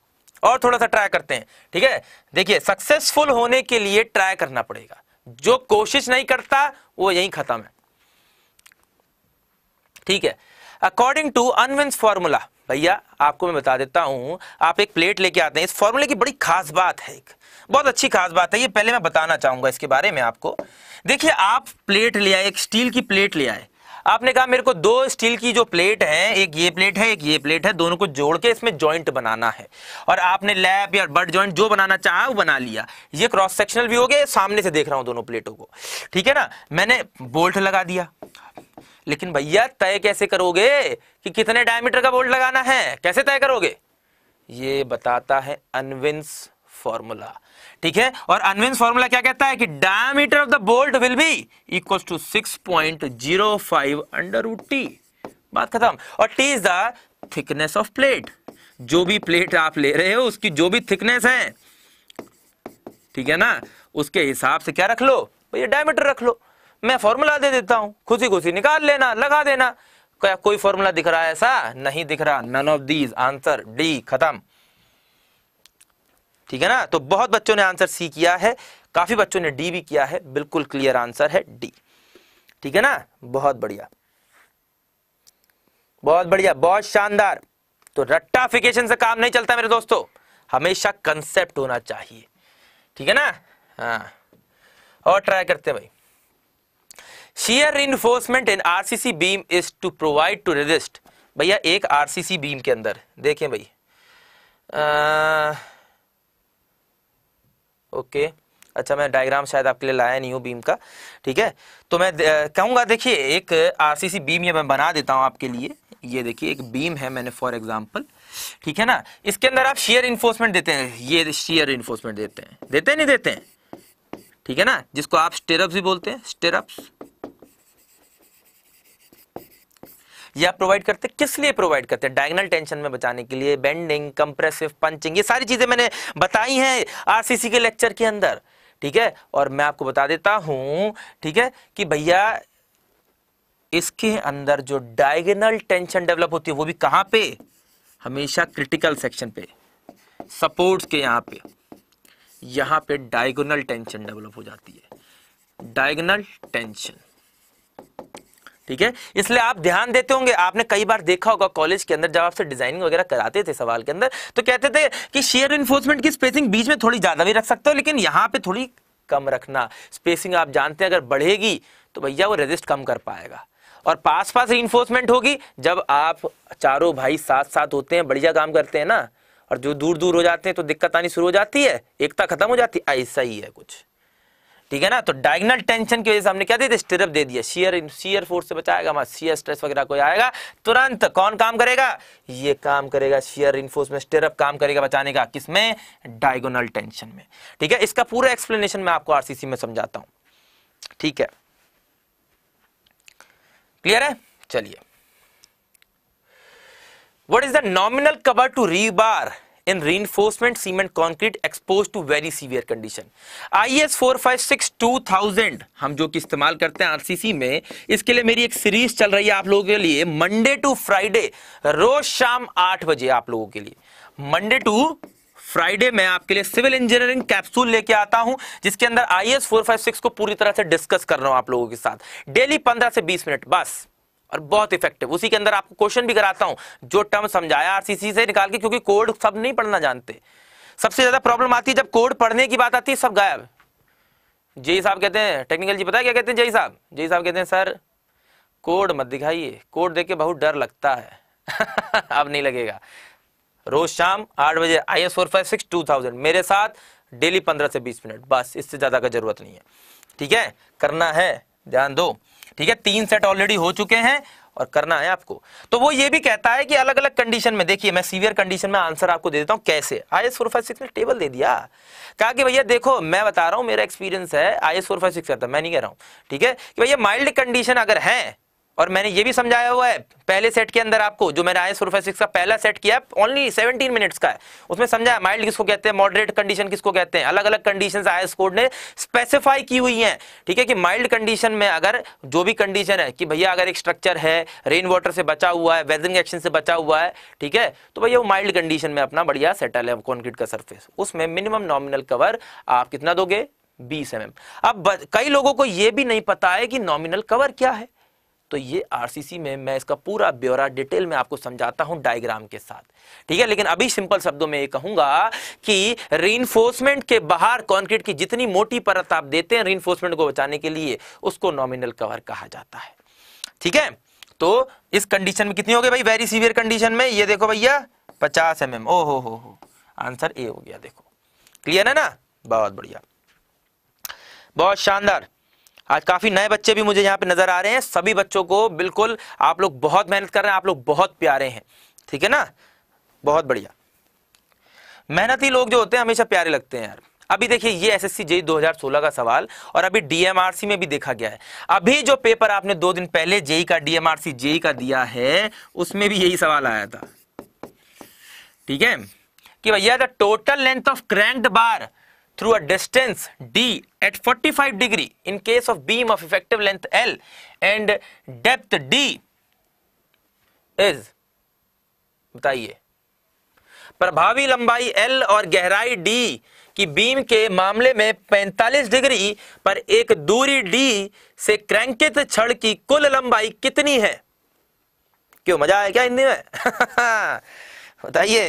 और थोड़ा सा ट्राई करते हैं ठीक है देखिए सक्सेसफुल होने के लिए ट्राई करना पड़ेगा जो कोशिश नहीं करता वो यही खत्म है ठीक है अकॉर्डिंग टू अनविंस फॉर्मूला भैया आपको मैं बता देता हूं आप एक प्लेट लेके आते हैं इस फॉर्मूले की बड़ी खास बात है एक बहुत अच्छी खास बात है ये पहले मैं बताना चाहूंगा इसके बारे में आपको देखिए आप प्लेट ले आए एक स्टील की प्लेट ले आए आपने कहा मेरे को दो स्टील की जो प्लेट है एक ये प्लेट है एक ये प्लेट है दोनों को जोड़ के इसमें जॉइंट बनाना है और आपने लैप या बर्ड जॉइंट जो बनाना चाहा वो बना लिया ये क्रॉस सेक्शनल भी हो गया सामने से देख रहा हूं दोनों प्लेटों को ठीक है ना मैंने बोल्ट लगा दिया लेकिन भैया तय कैसे करोगे कि कितने डायमीटर का बोल्ट लगाना है कैसे तय करोगे ये बताता है अनविंस फॉर्मूला ठीक है और अनविन्स फॉर्मूला क्या कहता है कि diameter of the bolt will be equal to six point zero five under root T बात खत्म और T is the thickness of plate जो भी प्लेट आप ले रहे हो उसकी जो भी थिकनेस है ठीक है ना उसके हिसाब से क्या रख लो भैया डायमीटर रख लो मैं फॉर्मूला दे देता हूं खुशी खुशी निकाल लेना लगा देना क्या कोई फॉर्मूला दिख रहा है ऐसा नहीं दिख रहा none of these answer D खत्म ठीक है ना तो बहुत बच्चों ने आंसर सी किया है काफी बच्चों ने डी भी किया है बिल्कुल क्लियर आंसर है डी ठीक है ना बहुत बढ़िया बहुत बढ़िया बहुत शानदार तो रट्टाफिकेशन से काम नहीं चलता मेरे दोस्तों हमेशा कंसेप्ट होना चाहिए ठीक है ना हाँ और ट्राई करते हैं भाई shear reinforcement in RCC beam is to provide to resist भैया एक RCC बीम के अंदर देखें भाई ओके अच्छा मैं डायग्राम शायद आपके लिए लाया नहीं हूँ बीम का ठीक है तो मैं कहूँगा देखिए एक आरसीसी बीम ये मैं बना देता हूँ आपके लिए ये देखिए एक बीम है मैंने फॉर एग्जाम्पल ठीक है ना इसके अंदर आप शेयर इन्फोर्समेंट देते हैं ये शेयर इन्फोर्समेंट देते हैं देते नहीं देते हैं ठीक है ना जिसको आप स्टेरअप्स भी बोलते हैं स्टेरअप्स या प्रोवाइड करते किस लिए प्रोवाइड करते हैं डायगनल टेंशन में बचाने के लिए बेंडिंग कंप्रेसिव पंचिंग ये सारी चीजें मैंने बताई हैं आरसीसी के लेक्चर के अंदर ठीक है और मैं आपको बता देता हूं ठीक है कि भैया इसके अंदर जो डायगनल टेंशन डेवलप होती है वो भी कहां पे हमेशा क्रिटिकल सेक्शन पे सपोर्ट्स के यहां पे यहां पे डायगोनल टेंशन डेवलप हो जाती है डायगनल टेंशन ठीक है इसलिए आप ध्यान देते होंगे आपने कई बार देखा होगा कॉलेज के अंदर जब आपसे डिजाइनिंग वगैरह कराते थे सवाल के अंदर तो कहते थे कि शेयर इन्फोर्समेंट की स्पेसिंग बीच में थोड़ी ज्यादा भी रख सकते हो लेकिन यहाँ पे थोड़ी कम रखना स्पेसिंग आप जानते हैं अगर बढ़ेगी तो भैया वो रेजिस्ट कम कर पाएगा और पास पास इन्फोर्समेंट होगी जब आप चारों भाई साथ साथ होते हैं बढ़िया काम करते हैं ना और जो दूर दूर हो जाते हैं तो दिक्कत आनी शुरू हो जाती है एकता खत्म हो जाती है ऐसा ही है कुछ ठीक है ना तो डायगनल टेंशन की वजह से हमने क्या दे दिया स्टिरप दे दिया शियर शीयर फोर्स से बचाएगा हमारा शेयर स्ट्रेस वगैरह कोई आएगा तुरंत कौन काम करेगा ये काम करेगा इनफोर्स में स्टिरप काम करेगा बचाने का किसमें डायगोनल टेंशन में ठीक है इसका पूरा एक्सप्लेनेशन मैं आपको आरसीसी में समझाता हूं ठीक है क्लियर है चलिए what is the nominal cover to rebar in reinforcement cement concrete exposed to very severe condition IS 456 2000 हम जो कि इस्तेमाल करते हैं आरसीसी में इसके लिए मेरी एक सीरीज चल रही है आप लोगों के लिए मंडे टू फ्राइडे रोज शाम आठ बजे आप लोगों के लिए मंडे टू फ्राइडे मैं आपके लिए सिविल इंजीनियरिंग कैप्सूल लेके आता हूं जिसके अंदर I S four five six को पूरी तरह से डिस्कस कर रहा हूं आप लोगों के साथ डेली पंद्रह से बीस मिनट बस और बहुत इफेक्टिव उसी के अंदर आपको क्वेश्चन भी कराता हूं जो टर्म समझाया आरसीसी से निकाल के क्योंकि कोड सब नहीं पढ़ना जानते सबसे ज्यादा प्रॉब्लम आती है जब कोड पढ़ने की बात आती है सब गायब जय साहब कहते हैं टेक्निकल जी पता है क्या कहते हैं जय साहब जय साहब कहते हैं सर कोड मत दिखाइए कोड देख के बहुत डर लगता है अब नहीं लगेगा रोज शाम आठ बजे I S four five six two thousand मेरे साथ डेली पंद्रह से बीस मिनट बस इससे ज़्यादा का जरूरत नहीं है ठीक है करना है ध्यान दो ठीक है तीन सेट ऑलरेडी हो चुके हैं और करना है आपको तो वो ये भी कहता है कि अलग अलग कंडीशन में देखिए मैं सीवियर कंडीशन में आंसर आपको दे देता हूं कैसे I S four five six ने टेबल दे दिया कहा कि भैया देखो मैं बता रहा हूं मेरा एक्सपीरियंस है I S four five six करता मैं नहीं कह रहा हूं ठीक है कि भैया माइल्ड कंडीशन अगर है और मैंने ये भी समझाया हुआ है पहले सेट के अंदर आपको जो मैंने आयस सुरफे सिक्स का पहला सेट किया ओनली सेवनटीन मिनट्स का है उसमें समझाया माइल्ड किसको कहते हैं मॉडरेट कंडीशन किसको कहते हैं अलग अलग कंडीशन आयस कोड ने स्पेसिफाई की हुई है ठीक है कि माइल्ड कंडीशन में अगर जो भी कंडीशन है कि भैया अगर एक स्ट्रक्चर है रेन वाटर से बचा हुआ है वेदरिंग एक्शन से बचा हुआ है ठीक है तो भैया वो माइल्ड कंडीशन में अपना बढ़िया सेटल है कॉन्क्रीट का सर्फेस उसमें मिनिमम नॉमिनल कवर आप कितना दोगे बीस एम mm। अब कई लोगों को यह भी नहीं पता है कि नॉमिनल कवर क्या है तो ये आरसीसी में मैं इसका पूरा ब्यौरा डिटेल में आपको समझाता हूं डायग्राम के साथ ठीक है लेकिन अभी सिंपल शब्दों में ये कहूंगा कि रीइंफोर्समेंट के बाहर कंक्रीट की जितनी मोटी परत आप देते हैं रीइंफोर्समेंट को बचाने के लिए उसको नॉमिनल कवर कहा जाता है ठीक है तो इस कंडीशन में कितनी हो गई भाई वेरी सीवियर कंडीशन में ये देखो भैया पचास एम एम ओ हो हो हो आंसर ए हो गया देखो क्लियर है ना बहुत बढ़िया बहुत शानदार आज काफ़ी नए बच्चे भी मुझे यहाँ पे नज़र आ रहे हैं सभी बच्चों को बिल्कुल आप लोग बहुत मेहनत कर रहे हैं आप लोग बहुत प्यारे हैं ठीक है ना बहुत बढ़िया मेहनती लोग जो होते हैं हमेशा प्यारे लगते हैं यार अभी देखिए ये एस एस सी जेई दो का सवाल और अभी डीएमआरसी में भी देखा गया है अभी जो पेपर आपने दो दिन पहले जेई e का डीएमआरसी जेई e का दिया है उसमें भी यही सवाल आया था ठीक है कि भैया the total length of crank bar through a distance D at 45 degree in case of beam of effective length L and depth D is बताइए प्रभावी लंबाई L और गहराई D कि बीम के मामले में 45 डिग्री पर एक दूरी D से क्रैंकित छड़ की कुल लंबाई कितनी है क्यों मजा आया क्या हिंदी में बताइए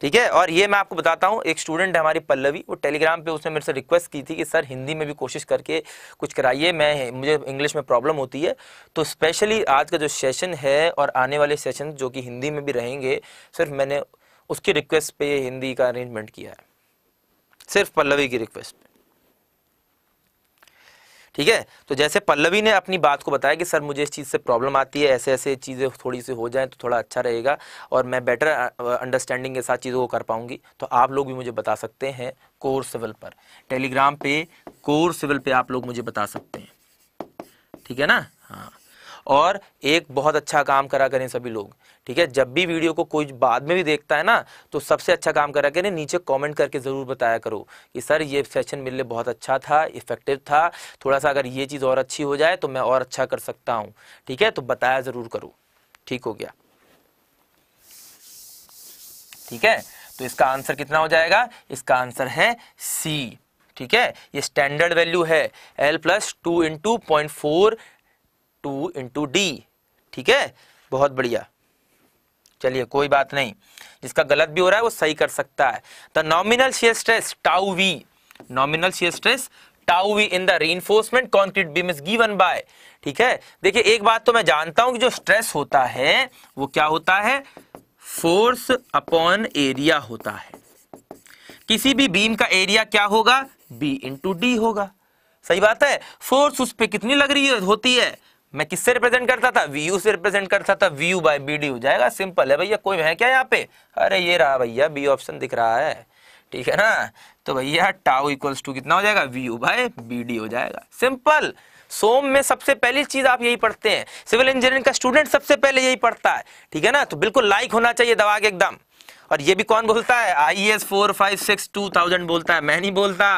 ठीक है और ये मैं आपको बताता हूँ एक स्टूडेंट है हमारी पल्लवी वो टेलीग्राम पे उसने मेरे से रिक्वेस्ट की थी कि सर हिंदी में भी कोशिश करके कुछ कराइए मैं मुझे इंग्लिश में प्रॉब्लम होती है तो स्पेशली आज का जो सेशन है और आने वाले सेशन जो कि हिंदी में भी रहेंगे सिर्फ मैंने उसकी रिक्वेस्ट पे हिंदी का अरेंजमेंट किया है सिर्फ पल्लवी की रिक्वेस्ट पर ठीक है तो जैसे पल्लवी ने अपनी बात को बताया कि सर मुझे इस चीज़ से प्रॉब्लम आती है ऐसे ऐसे चीज़ें थोड़ी सी हो जाएं तो थोड़ा अच्छा रहेगा और मैं बेटर अंडरस्टैंडिंग के साथ चीज़ों को कर पाऊंगी तो आप लोग भी मुझे बता सकते हैं कोर सिविल पर टेलीग्राम पे कोर सिविल पे आप लोग मुझे बता सकते हैं ठीक है ना हाँ और एक बहुत अच्छा काम करा करें सभी लोग ठीक है जब भी वीडियो को कोई बाद में भी देखता है ना तो सबसे अच्छा काम करा करें नीचे कमेंट करके ज़रूर बताया करो कि सर ये सेशन मेरे लिए बहुत अच्छा था इफेक्टिव था थोड़ा सा अगर ये चीज़ और अच्छी हो जाए तो मैं और अच्छा कर सकता हूँ ठीक है तो बताया ज़रूर करो ठीक हो गया ठीक है तो इसका आंसर कितना हो जाएगा इसका आंसर है सी ठीक है ये स्टैंडर्ड वैल्यू है L plus two into point four two into D ठीक है बहुत बढ़िया चलिए कोई बात नहीं जिसका गलत भी हो रहा है वो सही कर सकता है the nominal shear stress tau V nominal shear stress tau V in the reinforcement concrete beam is given by ठीक है देखिए एक बात तो मैं जानता हूं कि जो स्ट्रेस होता है वो क्या होता है फोर्स अपॉन एरिया होता है किसी भी बीम का एरिया क्या होगा बी इंटू डी होगा सही बात है फोर्स उस पर कितनी लग रही है होती है मैं किससे रिप्रेजेंट करता था वी यू से रिप्रेजेंट करता था V U by B D हो जाएगा सिंपल है भैया कोई है क्या यहाँ पे अरे ये रहा भैया बी ऑप्शन दिख रहा है ठीक है ना तो भैया टाउ इक्वल्स टू कितना हो जाएगा V U by B D हो जाएगा सिंपल सोम में सबसे पहली चीज आप यही पढ़ते हैं सिविल इंजीनियरिंग का स्टूडेंट सबसे पहले यही पढ़ता है ठीक है ना तो बिल्कुल लाइक होना चाहिए दबा के एकदम और ये भी कौन बोलता है I S four five six two thousand बोलता है मैं नहीं बोलता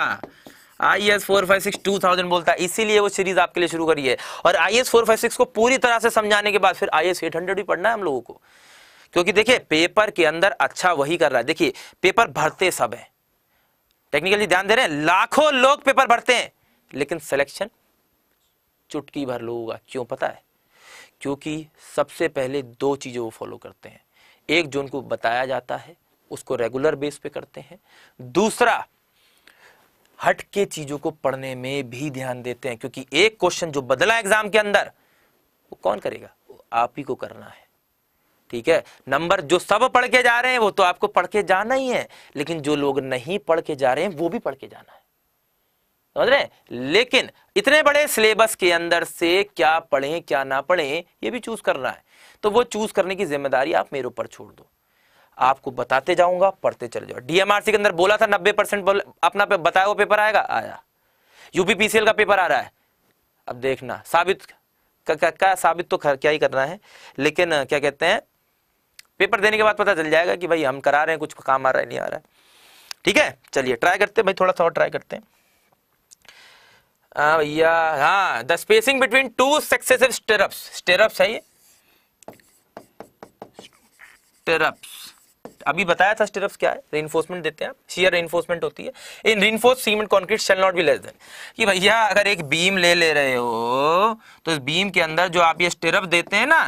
I S four five six two thousand बोलता है इसीलिए वो सीरीज आपके लिए शुरू करी है और I S four five six को पूरी तरह से समझाने के बाद फिर आई एस एट हंड्रेड भी पढ़ना है हम लोगों को क्योंकि देखिए पेपर के अंदर अच्छा वही कर रहा है देखिए पेपर भरते सब है टेक्निकली ध्यान दे रहे हैं लाखों लोग पेपर भरते हैं लेकिन सिलेक्शन चुटकी भर लोगों का क्यों पता है क्योंकि सबसे पहले दो चीज़ें वो फॉलो करते हैं एक जो उनको बताया जाता है उसको रेगुलर बेस पे करते हैं दूसरा हट के चीजों को पढ़ने में भी ध्यान देते हैं क्योंकि एक क्वेश्चन जो बदला एग्जाम के अंदर वो कौन करेगा आप ही को करना है ठीक है नंबर जो सब पढ़ के जा रहे हैं वो तो आपको पढ़ के जाना ही है लेकिन जो लोग नहीं पढ़ के जा रहे हैं वो भी पढ़ के जाना है समझ रहे हैं लेकिन इतने बड़े सिलेबस के अंदर से क्या पढ़े क्या ना पढ़े ये भी चूज करना है तो वो चूज करने की जिम्मेदारी आप मेरे ऊपर छोड़ दो आपको बताते जाऊंगा पढ़ते चले जाओ डीएमआरसी के अंदर बोला था नब्बे परसेंट अपना पे बताया हुआ पेपर आएगा आया यूपीपीसीएल का पेपर आ रहा है अब देखना साबित का, का, का साबित तो क्या ही करना है लेकिन क्या कहते हैं पेपर देने के बाद पता चल जाएगा कि भाई हम करा रहे हैं कुछ काम आ रहा है नहीं आ रहा है ठीक है चलिए ट्राई करते हैं भाई थोड़ा सा और ट्राई करते हैं भैया हाँ the spacing between two successive stirrups stirrups है ये स्टेरप्स अभी बताया था स्टिरप्स क्या है रेनफोर्समेंट देते हैं शेयर रेनफोर्समेंट होती है in reinforced cement concrete shall not be less than कि भैया अगर एक बीम ले ले रहे हो तो इस बीम के अंदर जो आप ये स्टिरप देते हैं ना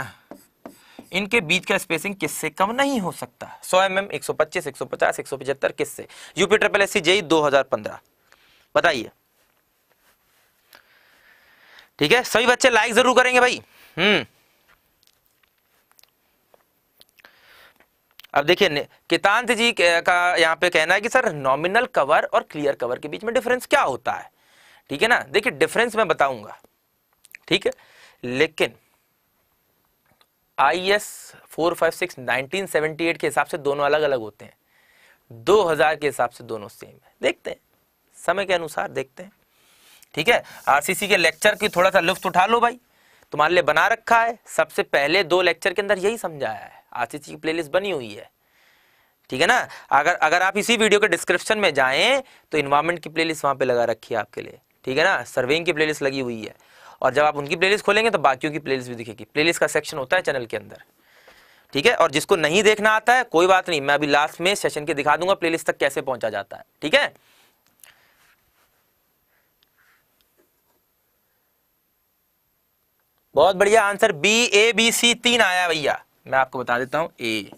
इनके बीच का स्पेसिंग किससे कम नहीं हो सकता 100 एम एम एक सौ पच्चीस किससे UP triple S C JE दो बताइए ठीक है सभी बच्चे लाइक जरूर करेंगे भाई हम्म अब देखिए कितांत जी का यहाँ पे कहना है कि सर नॉमिनल कवर और क्लियर कवर के बीच में डिफरेंस क्या होता है ठीक है ना देखिए डिफरेंस मैं बताऊंगा ठीक है लेकिन I S four five six nineteen seventy eight के हिसाब से दोनों अलग अलग होते हैं दो हजार के हिसाब से दोनों सेम है देखते हैं समय के अनुसार देखते हैं ठीक है आरसीसी के लेक्चर की थोड़ा सा लुफ्त उठा लो भाई तुम्हारे लिए बना रखा है सबसे पहले दो लेक्चर के अंदर यही समझाया है आशीष की प्लेलिस्ट बनी हुई है ठीक है ना अगर अगर आप इसी वीडियो के डिस्क्रिप्शन में जाएं तो इन्वायरमेंट की प्लेलिस्ट वहां पे लगा रखी है आपके लिए ठीक है ना सर्वेइंग की प्लेलिस्ट लगी हुई है और जब आप उनकी प्लेलिस्ट खोलेंगे तो बाकियों की प्लेलिस्ट भी दिखेगी प्लेलिस्ट का सेक्शन होता है चैनल के अंदर ठीक है और जिसको नहीं देखना आता है कोई बात नहीं मैं अभी लास्ट में सेशन के दिखा दूंगा प्लेलिस्ट तक कैसे पहुंचा जाता है ठीक है बहुत बढ़िया answer B A B C तीन आया भैया मैं आपको बता देता हूँ ए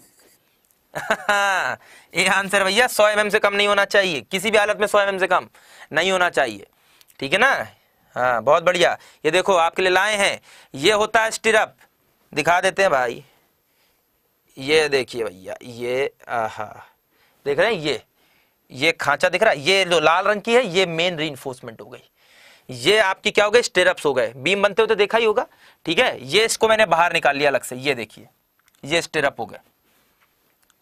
ए आंसर भैया सौ एम से कम नहीं होना चाहिए किसी भी हालत में सौ एम से कम नहीं होना चाहिए ठीक है ना हाँ बहुत बढ़िया ये देखो आपके लिए लाए हैं ये होता है स्टिरअप दिखा देते हैं भाई ये देखिए भैया ये आहा देख रहे हैं ये ये खांचा दिख रहा है ये जो लाल रंग की है ये मेन री हो गई ये आपकी क्या हो गई स्टेरअप्स हो गए बीम बनते हुए तो देखा ही होगा ठीक है ये इसको मैंने बाहर निकाल लिया अलग से ये देखिए ये स्टेरअप हो गया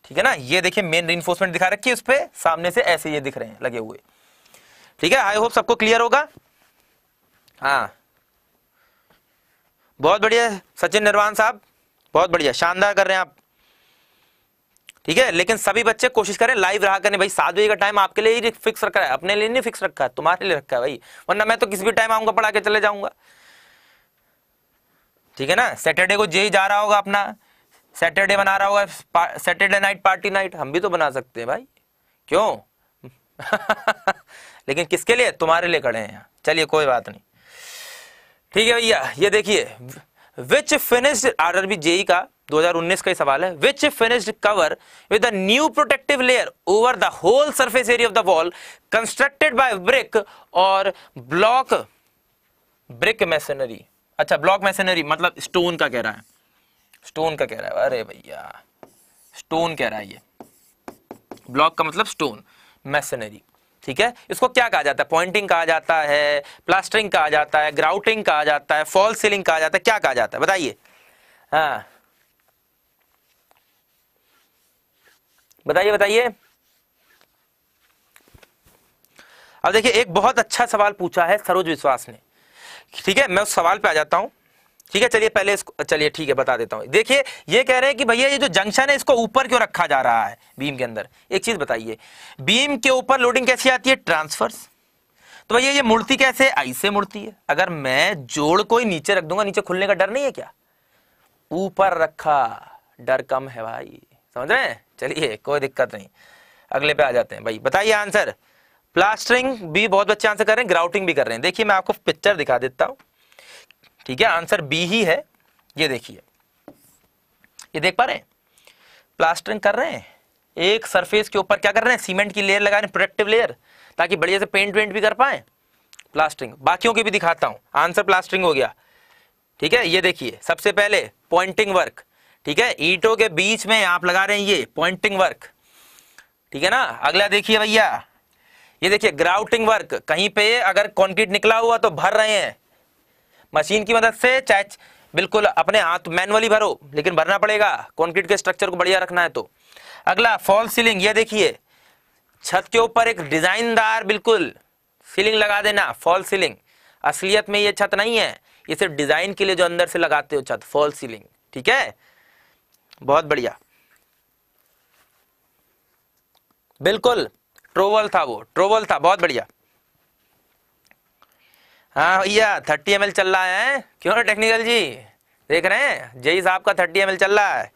ठीक है ना ये देखिए मेन रिइंफोर्समेंट दिखा रखी है उस पर सामने से ऐसे ये दिख रहे हैं लगे हुए ठीक है आई होप सबको क्लियर होगा हाँ बहुत बढ़िया सचिन निर्वाण साहब बहुत बढ़िया शानदार कर रहे हैं आप ठीक है लेकिन सभी बच्चे कोशिश करें लाइव रहा करें भाई सात बजे का टाइम आपके लिए ही फिक्स रखा है अपने लिए नहीं फिक्स रखा है तुम्हारे लिए रखा है भाई वरना मैं तो किसी भी टाइम आऊंगा पढ़ा के चले जाऊंगा ठीक है ना सैटरडे को जे ही जा रहा होगा अपना सैटरडे बना रहा होगा सैटरडे नाइट पार्टी नाइट हम भी तो बना सकते हैं भाई क्यों लेकिन किसके लिए तुम्हारे लिए खड़े हैं चलिए कोई बात नहीं ठीक है भैया ये देखिए which finished R B JE का 2019 का ही सवाल है which finished cover with new protective layer over the whole surface area of the wall constructed by brick और ब्लॉक ब्रिक मैसेनरी अच्छा ब्लॉक मैसेनरी मतलब स्टोन का कह रहा है स्टोन का कह रहा है अरे भैया स्टोन कह रहा है ये ब्लॉक का मतलब स्टोन मैसनरी ठीक है इसको क्या कहा जाता है पॉइंटिंग कहा जाता है प्लास्टरिंग कहा जाता है ग्राउटिंग कहा जाता है फॉल सीलिंग कहा जाता है क्या कहा जाता है बताइए हाँ बताइए बताइए अब देखिए एक बहुत अच्छा सवाल पूछा है सरोज विश्वास ने ठीक है मैं उस सवाल पे आ जाता हूं ठीक है चलिए पहले इसको चलिए ठीक है बता देता हूँ देखिए ये कह रहे हैं कि भैया ये जो जंक्शन है इसको ऊपर क्यों रखा जा रहा है बीम के अंदर एक चीज बताइए बीम के ऊपर लोडिंग कैसी आती है ट्रांसफर्स तो भैया ये मूर्ति कैसे ऐसे मूर्ति है अगर मैं जोड़ को ही नीचे रख दूंगा नीचे खुलने का डर नहीं है क्या ऊपर रखा डर कम है भाई समझ रहे हैं चलिए कोई दिक्कत नहीं अगले पे आ जाते हैं भाई बताइए आंसर प्लास्टरिंग भी बहुत बच्चे आंसर कर रहे हैं ग्राउटिंग भी कर रहे हैं देखिए मैं आपको पिक्चर दिखा देता हूँ ठीक है आंसर बी ही है ये देखिए ये देख पा रहे हैं प्लास्टरिंग कर रहे हैं एक सरफेस के ऊपर क्या कर रहे हैं सीमेंट की लेयर लगा रहे हैं प्रोटेक्टिव लेयर ताकि बढ़िया से पेंट वेंट भी कर पाए प्लास्टरिंग बाकियों की भी दिखाता हूं आंसर प्लास्टरिंग हो गया ठीक है ये देखिए सबसे पहले पॉइंटिंग वर्क ठीक है ईटों के बीच में आप लगा रहे हैं ये पॉइंटिंग वर्क ठीक है ना अगला देखिए भैया ये देखिए ग्राउटिंग वर्क कहीं पे अगर कॉन्क्रीट निकला हुआ तो भर रहे हैं मशीन की मदद से चाहे बिल्कुल अपने हाथ मैनुअली भरो लेकिन भरना पड़ेगा कॉन्क्रीट के स्ट्रक्चर को बढ़िया रखना है तो अगला फॉल सीलिंग ये देखिए छत के ऊपर एक डिजाइनदार बिल्कुल सीलिंग लगा देना फॉल सीलिंग असलियत में ये छत नहीं है ये सिर्फ डिजाइन के लिए जो अंदर से लगाते हो छत फॉल सीलिंग ठीक है बहुत बढ़िया बिल्कुल ट्रोवल था वो ट्रोवल था बहुत बढ़िया हाँ भैया थर्टी एम चल रहा है क्यों टेक्निकल जी देख रहे हैं जेई साहब का थर्टी एम चल रहा है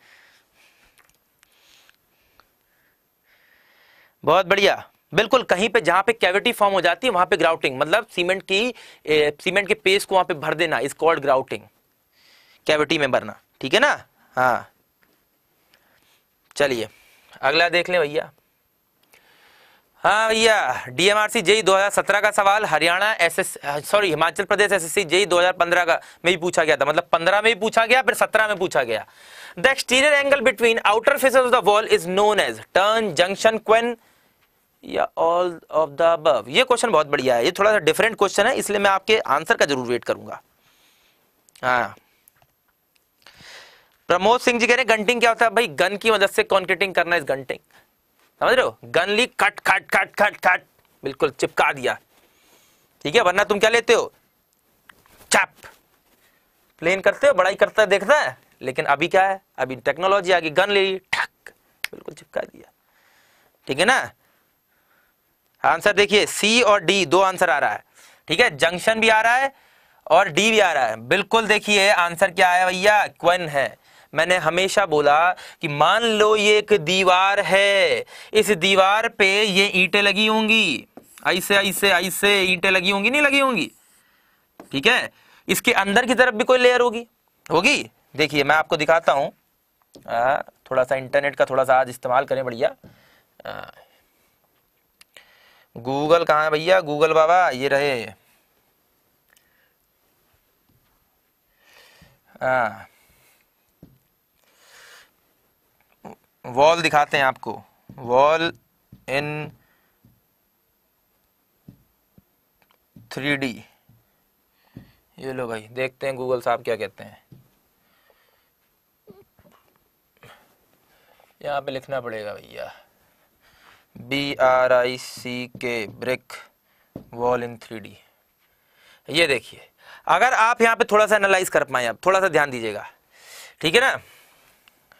बहुत बढ़िया बिल्कुल कहीं पे जहां पे कैविटी फॉर्म हो जाती है वहां पे ग्राउटिंग मतलब सीमेंट की ए, सीमेंट के पेस्ट को वहां पे भर देना इस कॉल्ड ग्राउटिंग कैविटी में भरना ठीक है ना हाँ चलिए अगला देख लें भैया हाँ भैया डीएमआरसी जेई 2017 का सवाल Haryana S sorry Himachal Pradesh SSC JE 2015 का में ही पूछा गया था मतलब 15 में ही पूछा गया फिर 17 में पूछा गया the exterior angle between outer faces of the wall is known as turn junction quoin या ऑल ऑफ द अब ये क्वेश्चन बहुत बढ़िया है ये थोड़ा सा डिफरेंट क्वेश्चन है इसलिए मैं आपके आंसर का जरूर वेट करूंगा हाँ प्रमोद सिंह जी कह रहे हैं गंटिंग क्या होता है भाई गन की मदद से कॉन्क्रीटिंग करना इस गंटिंग समझ रहे हो गन ली cut cut cut cut cut बिल्कुल चिपका दिया ठीक है वरना तुम क्या लेते हो चैप प्लेन करते हो बड़ाई करता है देखता है लेकिन अभी क्या है अभी टेक्नोलॉजी आ गई गन ली ठक बिल्कुल चिपका दिया ठीक है ना आंसर देखिए सी और डी दो आंसर आ रहा है ठीक है जंक्शन भी आ रहा है और डी भी आ रहा है बिल्कुल देखिए आंसर क्या है भैया क्वन है मैंने हमेशा बोला कि मान लो ये एक दीवार है इस दीवार पे ये ईंटें लगी होंगी ऐसे ऐसे ऐसे ईंटें लगी होंगी नहीं लगी होंगी ठीक है इसके अंदर की तरफ भी कोई लेयर होगी होगी देखिए मैं आपको दिखाता हूं आ, थोड़ा सा इंटरनेट का थोड़ा सा आज इस्तेमाल करें बढ़िया गूगल कहाँ है भैया गूगल बाबा ये रहे आ, वॉल दिखाते हैं आपको वॉल इन थ्री डी ये लो भाई देखते हैं गूगल साहब क्या कहते हैं यहाँ पे लिखना पड़ेगा भैया बी आर आई सी के brick wall in three D ये देखिए अगर आप यहाँ पे थोड़ा सा एनालाइज कर पाए आप थोड़ा सा ध्यान दीजिएगा ठीक है ना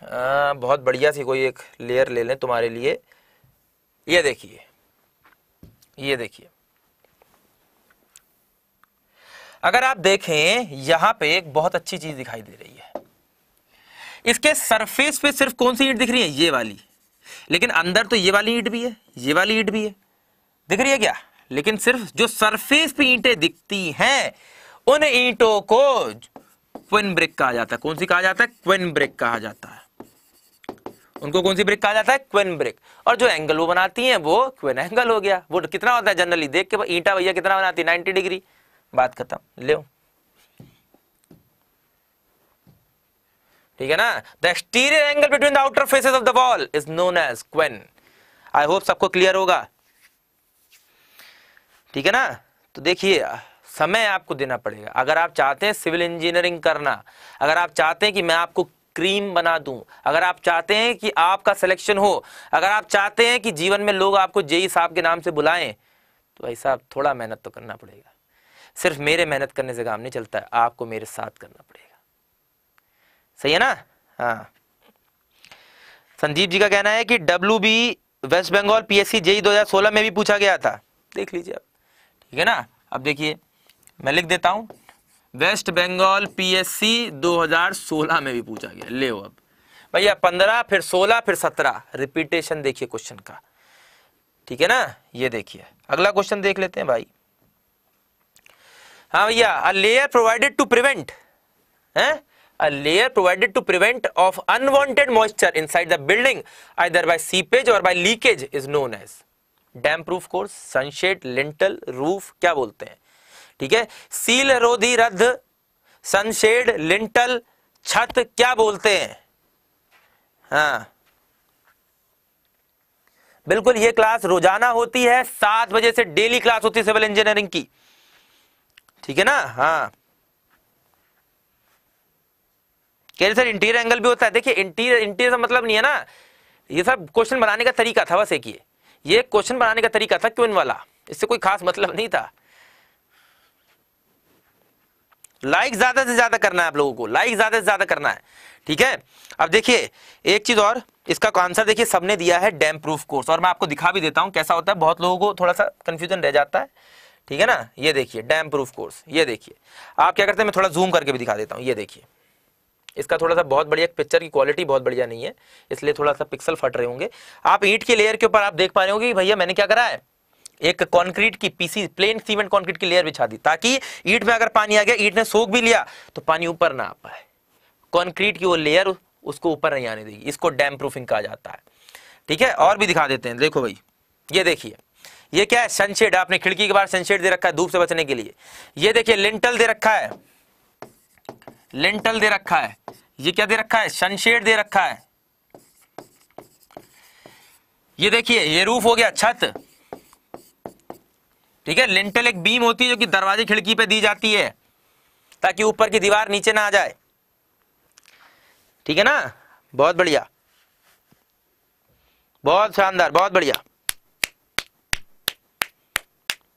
आ, बहुत बढ़िया सी कोई एक लेयर ले लें तुम्हारे लिए ये देखिए ये देखिए अगर आप देखें यहां पे एक बहुत अच्छी चीज दिखाई दे रही है इसके सरफेस पे सिर्फ कौन सी ईट दिख रही है ये वाली लेकिन अंदर तो ये वाली ईट भी है ये वाली ईट भी है दिख रही है क्या लेकिन सिर्फ जो सरफेस पे ईंटें दिखती हैं उन ईंटों को क्विन ब्रिक कहा जाता है कौन सी कहा जाता है क्विन ब्रिक कहा जाता है उनको कौन सी ब्रिक कहा जाता है क्वेन ब्रिक और जो एंगल वो बनाती है वो क्वेन एंगल हो गया वो कितना होता है जनरली देख के ईटा भैया कितना बनाती है नाइनटी डिग्री बात खत्म ले ठीक है ना the exterior angle between the outer faces of the wall is known as quoin I hope सबको क्लियर होगा ठीक है ना तो देखिए समय आपको देना पड़ेगा अगर आप चाहते हैं सिविल इंजीनियरिंग करना अगर आप चाहते हैं कि मैं आपको क्रीम बना दूं अगर आप चाहते हैं कि आपका सिलेक्शन हो अगर आप चाहते हैं कि जीवन में लोग आपको जेई साहब के नाम से बुलाएं तो भाई साहब थोड़ा मेहनत तो करना पड़ेगा सिर्फ मेरे मेहनत करने से काम नहीं चलता है आपको मेरे साथ करना पड़ेगा सही है ना हाँ संदीप जी का कहना है कि W West Bengal PSC JE 2016 में भी पूछा गया था देख लीजिए आप ठीक है ना अब देखिए मैं लिख देता हूँ वेस्ट बंगाल पीएससी 2016 में भी पूछा गया ले अब भैया पंद्रह फिर सोलह फिर सत्रह रिपीटेशन देखिए क्वेश्चन का ठीक है ना ये देखिए अगला क्वेश्चन देख लेते हैं भाई हाँ भैया a layer provided to prevent है a layer provided to prevent of unwanted moisture inside the building either by seepage और by leakage is known as damp proof course sunshade lintel roof क्या बोलते हैं ठीक है सील रोधी रद्द sunshade lintel छत क्या बोलते हैं हाँ बिल्कुल ये क्लास रोजाना होती है सात बजे से डेली क्लास होती है सिविल इंजीनियरिंग की ठीक है ना हाँ कह रहे सर इंटीरियर एंगल भी होता है देखिए इंटीरियर इंटीरियर का मतलब नहीं है ना ये सब क्वेश्चन बनाने का तरीका था बस एक ये ये क्वेश्चन बनाने का तरीका था क्यों वाला इससे कोई खास मतलब नहीं था लाइक ज़्यादा से ज़्यादा करना है आप लोगों को लाइक ज़्यादा से ज़्यादा करना है ठीक है अब देखिए एक चीज़ और इसका आंसर देखिए सबने दिया है डैम प्रूफ कोर्स और मैं आपको दिखा भी देता हूं कैसा होता है बहुत लोगों को थोड़ा सा कंफ्यूजन रह जाता है ठीक है ना ये देखिए डैम प्रूफ कोर्स ये देखिए आप क्या करते हैं मैं थोड़ा जूम करके भी दिखा देता हूँ ये देखिए इसका थोड़ा सा बहुत बढ़िया पिक्चर की क्वालिटी बहुत बढ़िया नहीं है इसलिए थोड़ा सा पिक्सल फट रहे होंगे आप ईट के लेयर के ऊपर आप देख पा रहे होंगे भैया मैंने क्या करा है एक कंक्रीट की पीसी प्लेन सीमेंट कंक्रीट की लेयर बिछा दी ताकि ईट में अगर पानी आ गया ईट ने सोख भी लिया तो पानी ऊपर ना आ पाए कंक्रीट की वो लेयर उसको ऊपर नहीं आने देगी इसको डैम प्रूफिंग कहा जाता है ठीक है और भी दिखा देते हैं देखो भाई ये देखिए ये क्या है सनशेड आपने खिड़की के बाहर सनशेड दे रखा है धूप से बचने के लिए ये देखिए लिंटल दे रखा है लिंटल दे रखा है ये क्या दे रखा है सनशेड दे रखा है ये देखिए ये रूफ हो गया छत ठीक है लिंटल एक बीम होती है जो कि दरवाजे खिड़की पे दी जाती है ताकि ऊपर की दीवार नीचे ना आ जाए ठीक है ना बहुत बढ़िया बहुत शानदार बहुत बढ़िया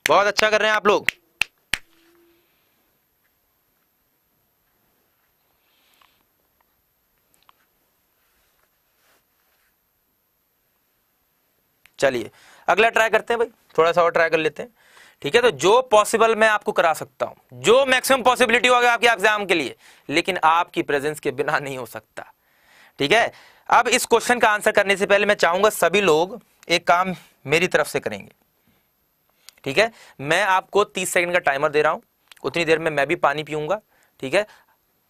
बहुत अच्छा कर रहे हैं आप लोग चलिए अगला ट्राई करते हैं भाई थोड़ा सा और ट्राई कर लेते हैं ठीक है तो जो पॉसिबल मैं आपको करा सकता हूं जो मैक्सिमम पॉसिबिलिटी होगा आपके एग्जाम के लिए लेकिन आपकी प्रेजेंस के बिना नहीं हो सकता ठीक है अब इस क्वेश्चन का आंसर करने से पहले मैं चाहूंगा सभी लोग एक काम मेरी तरफ से करेंगे ठीक है मैं आपको तीस सेकेंड का टाइमर दे रहा हूं उतनी देर में मैं भी पानी पीऊंगा ठीक है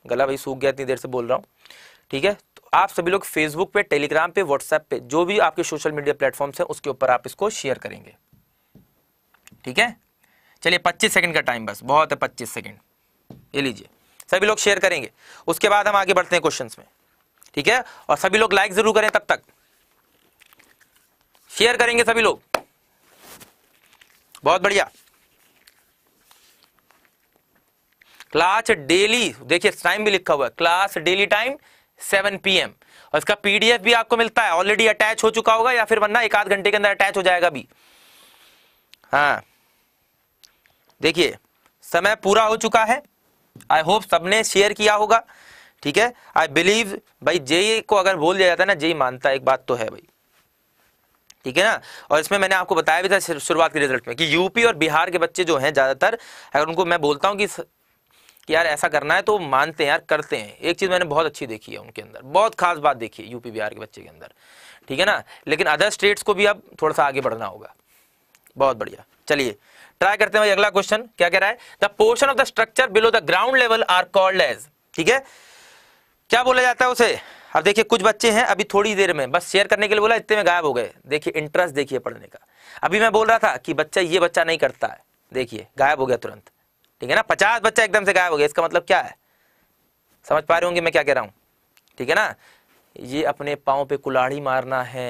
गला भाई सूख गया इतनी देर से बोल रहा हूं ठीक है तो आप सभी लोग फेसबुक पे टेलीग्राम पे व्हाट्सएप पे जो भी आपके सोशल मीडिया प्लेटफॉर्म्स हैं उसके ऊपर आप इसको शेयर करेंगे ठीक है चलिए पच्चीस सेकेंड का टाइम बस बहुत है पच्चीस सेकेंड ये लीजिए सभी लोग शेयर करेंगे उसके बाद हम आगे बढ़ते हैं क्वेश्चन में ठीक है और सभी लोग लाइक जरूर करें तब तक शेयर करेंगे सभी लोग बहुत बढ़िया क्लास डेली देखिए टाइम भी लिखा हुआ है क्लास डेली टाइम 7 पीएम और इसका पीडीएफ भी आपको मिलता है ऑलरेडी अटैच हो चुका होगा या फिर वरना एक आध घंटे के अंदर अटैच हो जाएगा भी हाँ देखिए समय पूरा हो चुका है आई होप सबने शेयर किया होगा ठीक है आई बिलीव भाई जेई को अगर बोल दिया जाता है ना जेई मानता है एक बात तो है भाई ठीक है ना और इसमें मैंने आपको बताया भी था शुरुआत के रिजल्ट में कि यूपी और बिहार के बच्चे जो हैं ज़्यादातर अगर उनको मैं बोलता हूँ कि कि यार ऐसा करना है तो मानते हैं यार करते हैं एक चीज़ मैंने बहुत अच्छी देखी है उनके अंदर बहुत खास बात देखी है यूपी बिहार के बच्चे के अंदर ठीक है ना लेकिन अदर स्टेट्स को भी अब थोड़ा सा आगे बढ़ना होगा बहुत बढ़िया चलिए ट्राई करते हैं अगला क्वेश्चन क्या कह रहा है the portion of the structure below the ground level are called as ठीक है क्या बोला जाता है उसे अब देखिए कुछ बच्चे हैं अभी थोड़ी देर में बस शेयर करने के लिए बोला इतने में गायब हो गए देखिए इंटरेस्ट देखिए पढ़ने का अभी मैं बोल रहा था कि बच्चा ये बच्चा नहीं करता है देखिए गायब हो गया तुरंत ठीक है ना पचास बच्चा एकदम से गायब हो गया इसका मतलब क्या है समझ पा रहे होंगे मैं क्या कह रहा हूं ठीक है ना ये अपने पाँव पे कुलाड़ी मारना है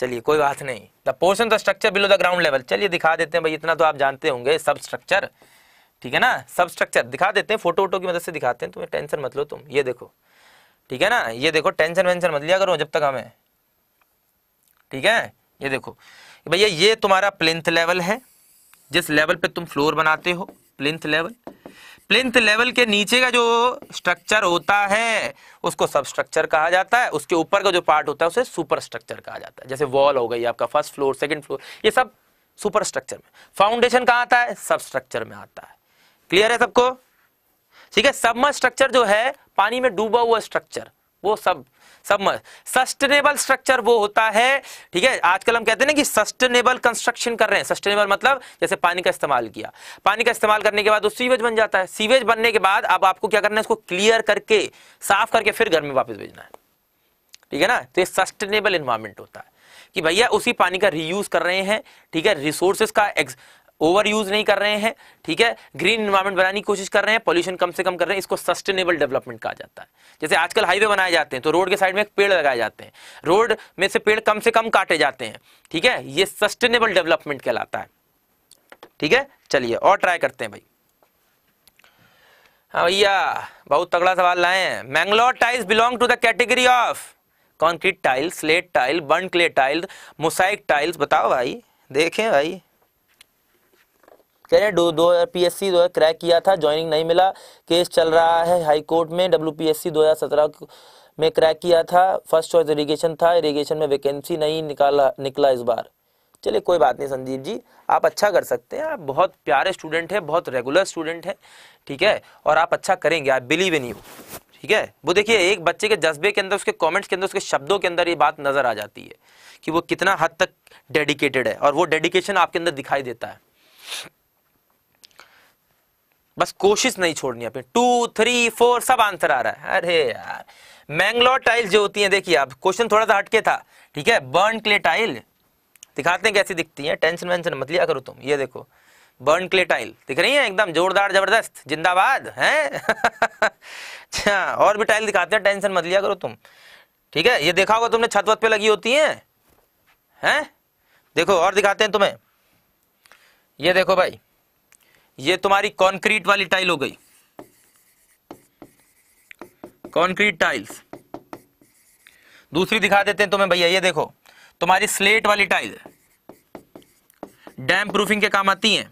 चलिए कोई बात नहीं the portion the structure below the ground level चलिए दिखा देते हैं भाई इतना तो आप जानते होंगे सब स्ट्रक्चर ठीक है ना सब स्ट्रक्चर दिखा देते हैं फोटो वोटो की मदद से दिखाते हैं तुम्हें टेंशन मत लो तुम ये देखो ठीक है ना ये देखो टेंशन वेंशन मत लिया करो जब तक हमें ठीक है ये देखो भैया ये तुम्हारा प्लिंथ लेवल है जिस लेवल पे तुम फ्लोर बनाते हो प्लिंथ लेवल प्लिंथ लेवल के नीचे का जो स्ट्रक्चर होता है उसको सब स्ट्रक्चर कहा जाता है उसके ऊपर का जो पार्ट होता है उसे सुपर स्ट्रक्चर कहा जाता है जैसे वॉल हो गई आपका फर्स्ट फ्लोर सेकंड फ्लोर ये सब सुपर स्ट्रक्चर में फाउंडेशन कहाँ आता है सब स्ट्रक्चर में आता है क्लियर है सबको ठीक है सबमर स्ट्रक्चर जो है पानी में डूबा हुआ स्ट्रक्चर वो सब सब सस्टेनेबल स्ट्रक्चर वो होता है ठीक है आजकल हम कहते हैं ना कि सस्टेनेबल कंस्ट्रक्शन कर रहे हैं सस्टेनेबल मतलब जैसे पानी का इस्तेमाल किया पानी का इस्तेमाल करने के बाद वो सीवेज बन जाता है सीवेज बनने के बाद अब आपको क्या करना है इसको क्लियर करके साफ करके फिर घर में वापस भेजना है ठीक है ना तो ये सस्टेनेबल इन्वायरमेंट होता है कि भैया उसी पानी का रीयूज कर रहे हैं ठीक है रिसोर्सेज का ओवर यूज नहीं कर रहे हैं ठीक है ग्रीन इन्वायरमेंट बनाने की कोशिश कर रहे हैं पॉल्यूशन कम से कम कर रहे हैं इसको सस्टेनेबल डेवलपमेंट कहा जाता है जैसे आजकल हाईवे बनाए जाते हैं तो रोड के साइड में एक पेड़ लगाए जाते हैं रोड में से पेड़ कम से कम काटे जाते हैं ठीक है ये सस्टेनेबल डेवलपमेंट कहलाता है ठीक है चलिए और ट्राई करते हैं भाई हाँ भैया बहुत तगड़ा सवाल लाए हैं Mangalore tiles belong to the category of concrete tile slate tile burnt clay tile mosaic tiles बताओ भाई देखें भाई कह रहे हैं दो दो हज़ार पी एस सी दो क्रैक किया था ज्वाइनिंग नहीं मिला केस चल रहा है हाई कोर्ट में डब्ल्यू पी एस सी दो हज़ार सत्रह में क्रैक किया था फर्स्ट चॉइस इरीगेशन था इरीगेशन में वैकेंसी नहीं निकाला निकला इस बार चलिए कोई बात नहीं संदीप जी आप अच्छा कर सकते हैं आप बहुत प्यारे स्टूडेंट हैं बहुत रेगुलर स्टूडेंट हैं ठीक है और आप अच्छा करेंगे आप बिलीव इन यू ठीक है वो देखिए एक बच्चे के जज्बे के अंदर उसके कमेंट्स के अंदर उसके शब्दों के अंदर ये बात नज़र आ जाती है कि वो कितना हद तक डेडिकेटेड है और वो डेडिकेशन आपके अंदर दिखाई देता है बस कोशिश नहीं छोड़नी अपनी टू थ्री फोर सब आंसर आ रहा है अरे यार मैंगलोर टाइल जो होती है देखिए आप क्वेश्चन थोड़ा सा हटके था ठीक है बर्न क्ले टाइल दिखाते हैं कैसी दिखती है टेंशन वेंशन मत लिया करो तुम ये देखो बर्न क्ले टाइल दिख रही है एकदम जोरदार जबरदस्त जिंदाबाद है अच्छा और भी टाइल दिखाते हैं टेंशन मत लिया करो तुम ठीक है ये देखा होगा तुमने छत वत पे लगी होती है हैं देखो और दिखाते हैं तुम्हें ये देखो भाई ये तुम्हारी कॉन्क्रीट वाली टाइल हो गई कॉन्क्रीट टाइल्स दूसरी दिखा देते हैं तुम्हें भैया ये देखो तुम्हारी स्लेट वाली टाइल डैम प्रूफिंग के काम आती हैं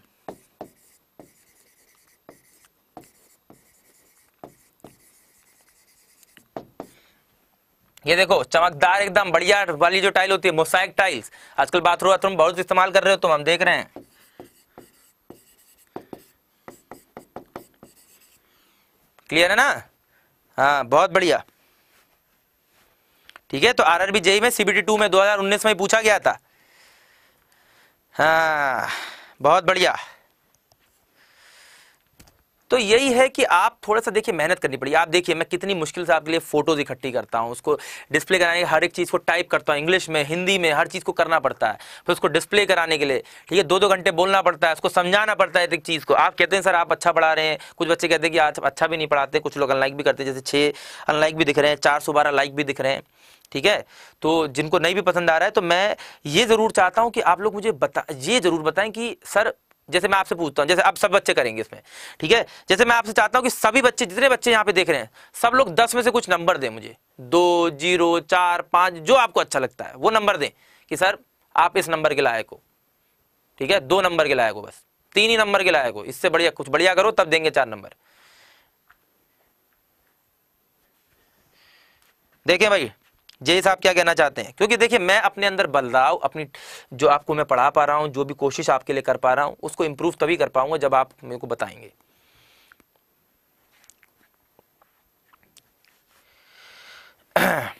ये देखो चमकदार एकदम बढ़िया वाली जो टाइल होती है मोसाइक टाइल्स आजकल बाथरूम बाथरूम बहुत इस्तेमाल कर रहे हो तुम हम देख रहे हैं क्लियर है ना हाँ बहुत बढ़िया ठीक है तो आर आरबी जेई में सीबीटी टू में 2019 में पूछा गया था हाँ बहुत बढ़िया तो यही है कि आप थोड़ा सा देखिए मेहनत करनी पड़ी आप देखिए मैं कितनी मुश्किल से आपके लिए फ़ोटोज़ इकट्ठी करता हूँ उसको डिस्प्ले कराने हर एक चीज़ को टाइप करता हूँ इंग्लिश में हिंदी में हर चीज़ को करना पड़ता है फिर उसको डिस्प्ले कराने के लिए ठीक है दो दो घंटे बोलना पड़ता है उसको समझाना पड़ता है एक चीज़ को आप कहते हैं सर आप अच्छा पढ़ा रहे हैं कुछ बच्चे कहते हैं कि आज अच्छा भी नहीं पढ़ाते कुछ लोग अनलाइक भी करते जैसे छः अनलाइक भी दिख रहे हैं चार सौ बारह लाइक भी दिख रहे हैं ठीक है तो जिनको नहीं भी पसंद आ रहा है तो मैं ये ज़रूर चाहता हूँ कि आप लोग मुझे बता ये ज़रूर बताएं कि सर जैसे मैं आपसे पूछता हूँ जैसे अब सब बच्चे करेंगे इसमें ठीक है जैसे मैं आपसे चाहता हूँ कि सभी बच्चे जितने बच्चे यहाँ पे देख रहे हैं सब लोग दस में से कुछ नंबर दें मुझे दो जीरो चार पाँच जो आपको अच्छा लगता है वो नंबर दें कि सर आप इस नंबर के लायक हो ठीक है दो नंबर के लायक हो बस तीन ही नंबर के लायक हो इससे बढ़िया कुछ बढ़िया करो तब देंगे चार नंबर देखें भाई जय साहब क्या कहना चाहते हैं क्योंकि देखिए मैं अपने अंदर बदलाव अपनी जो आपको मैं पढ़ा पा रहा हूँ जो भी कोशिश आपके लिए कर पा रहा हूँ उसको इम्प्रूव तभी कर पाऊंगा जब आप मेरे को बताएंगे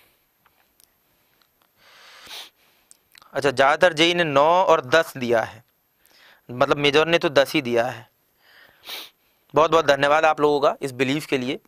अच्छा ज़्यादातर जेई ने नौ और दस दिया है मतलब मेजर ने तो दस ही दिया है बहुत बहुत धन्यवाद आप लोगों का इस बिलीफ के लिए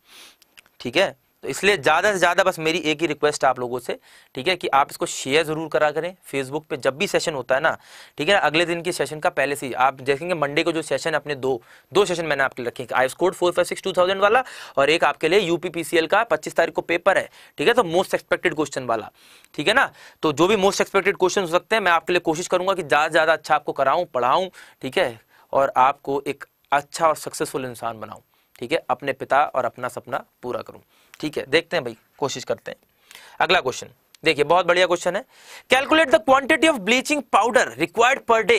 ठीक है तो इसलिए ज़्यादा से ज़्यादा बस मेरी एक ही रिक्वेस्ट आप लोगों से ठीक है कि आप इसको शेयर ज़रूर करा करें फेसबुक पे जब भी सेशन होता है ना ठीक है ना अगले दिन के सेशन का पहले से ही आप देखेंगे मंडे को जो सेशन अपने दो दो सेशन मैंने आपके लिए रखे I score four five six two thousand वाला और एक आपके लिए यूपीपीसीएल का पच्चीस तारीख को पेपर है ठीक है तो मोस्ट एक्सपेक्टेड क्वेश्चन वाला ठीक है ना तो जो भी मोस्ट एक्सपेक्टेड क्वेश्चन हो सकते हैं मैं आपके लिए कोशिश करूंगा कि ज़्यादा से ज़्यादा अच्छा आपको कराऊँ पढ़ाऊँ ठीक है और आपको एक अच्छा और सक्सेसफुल इंसान बनाऊँ ठीक है अपने पिता और अपना सपना पूरा करूँ ठीक है देखते हैं भाई कोशिश करते हैं अगला क्वेश्चन देखिए बहुत बढ़िया क्वेश्चन है calculate the quantity of bleaching powder required per day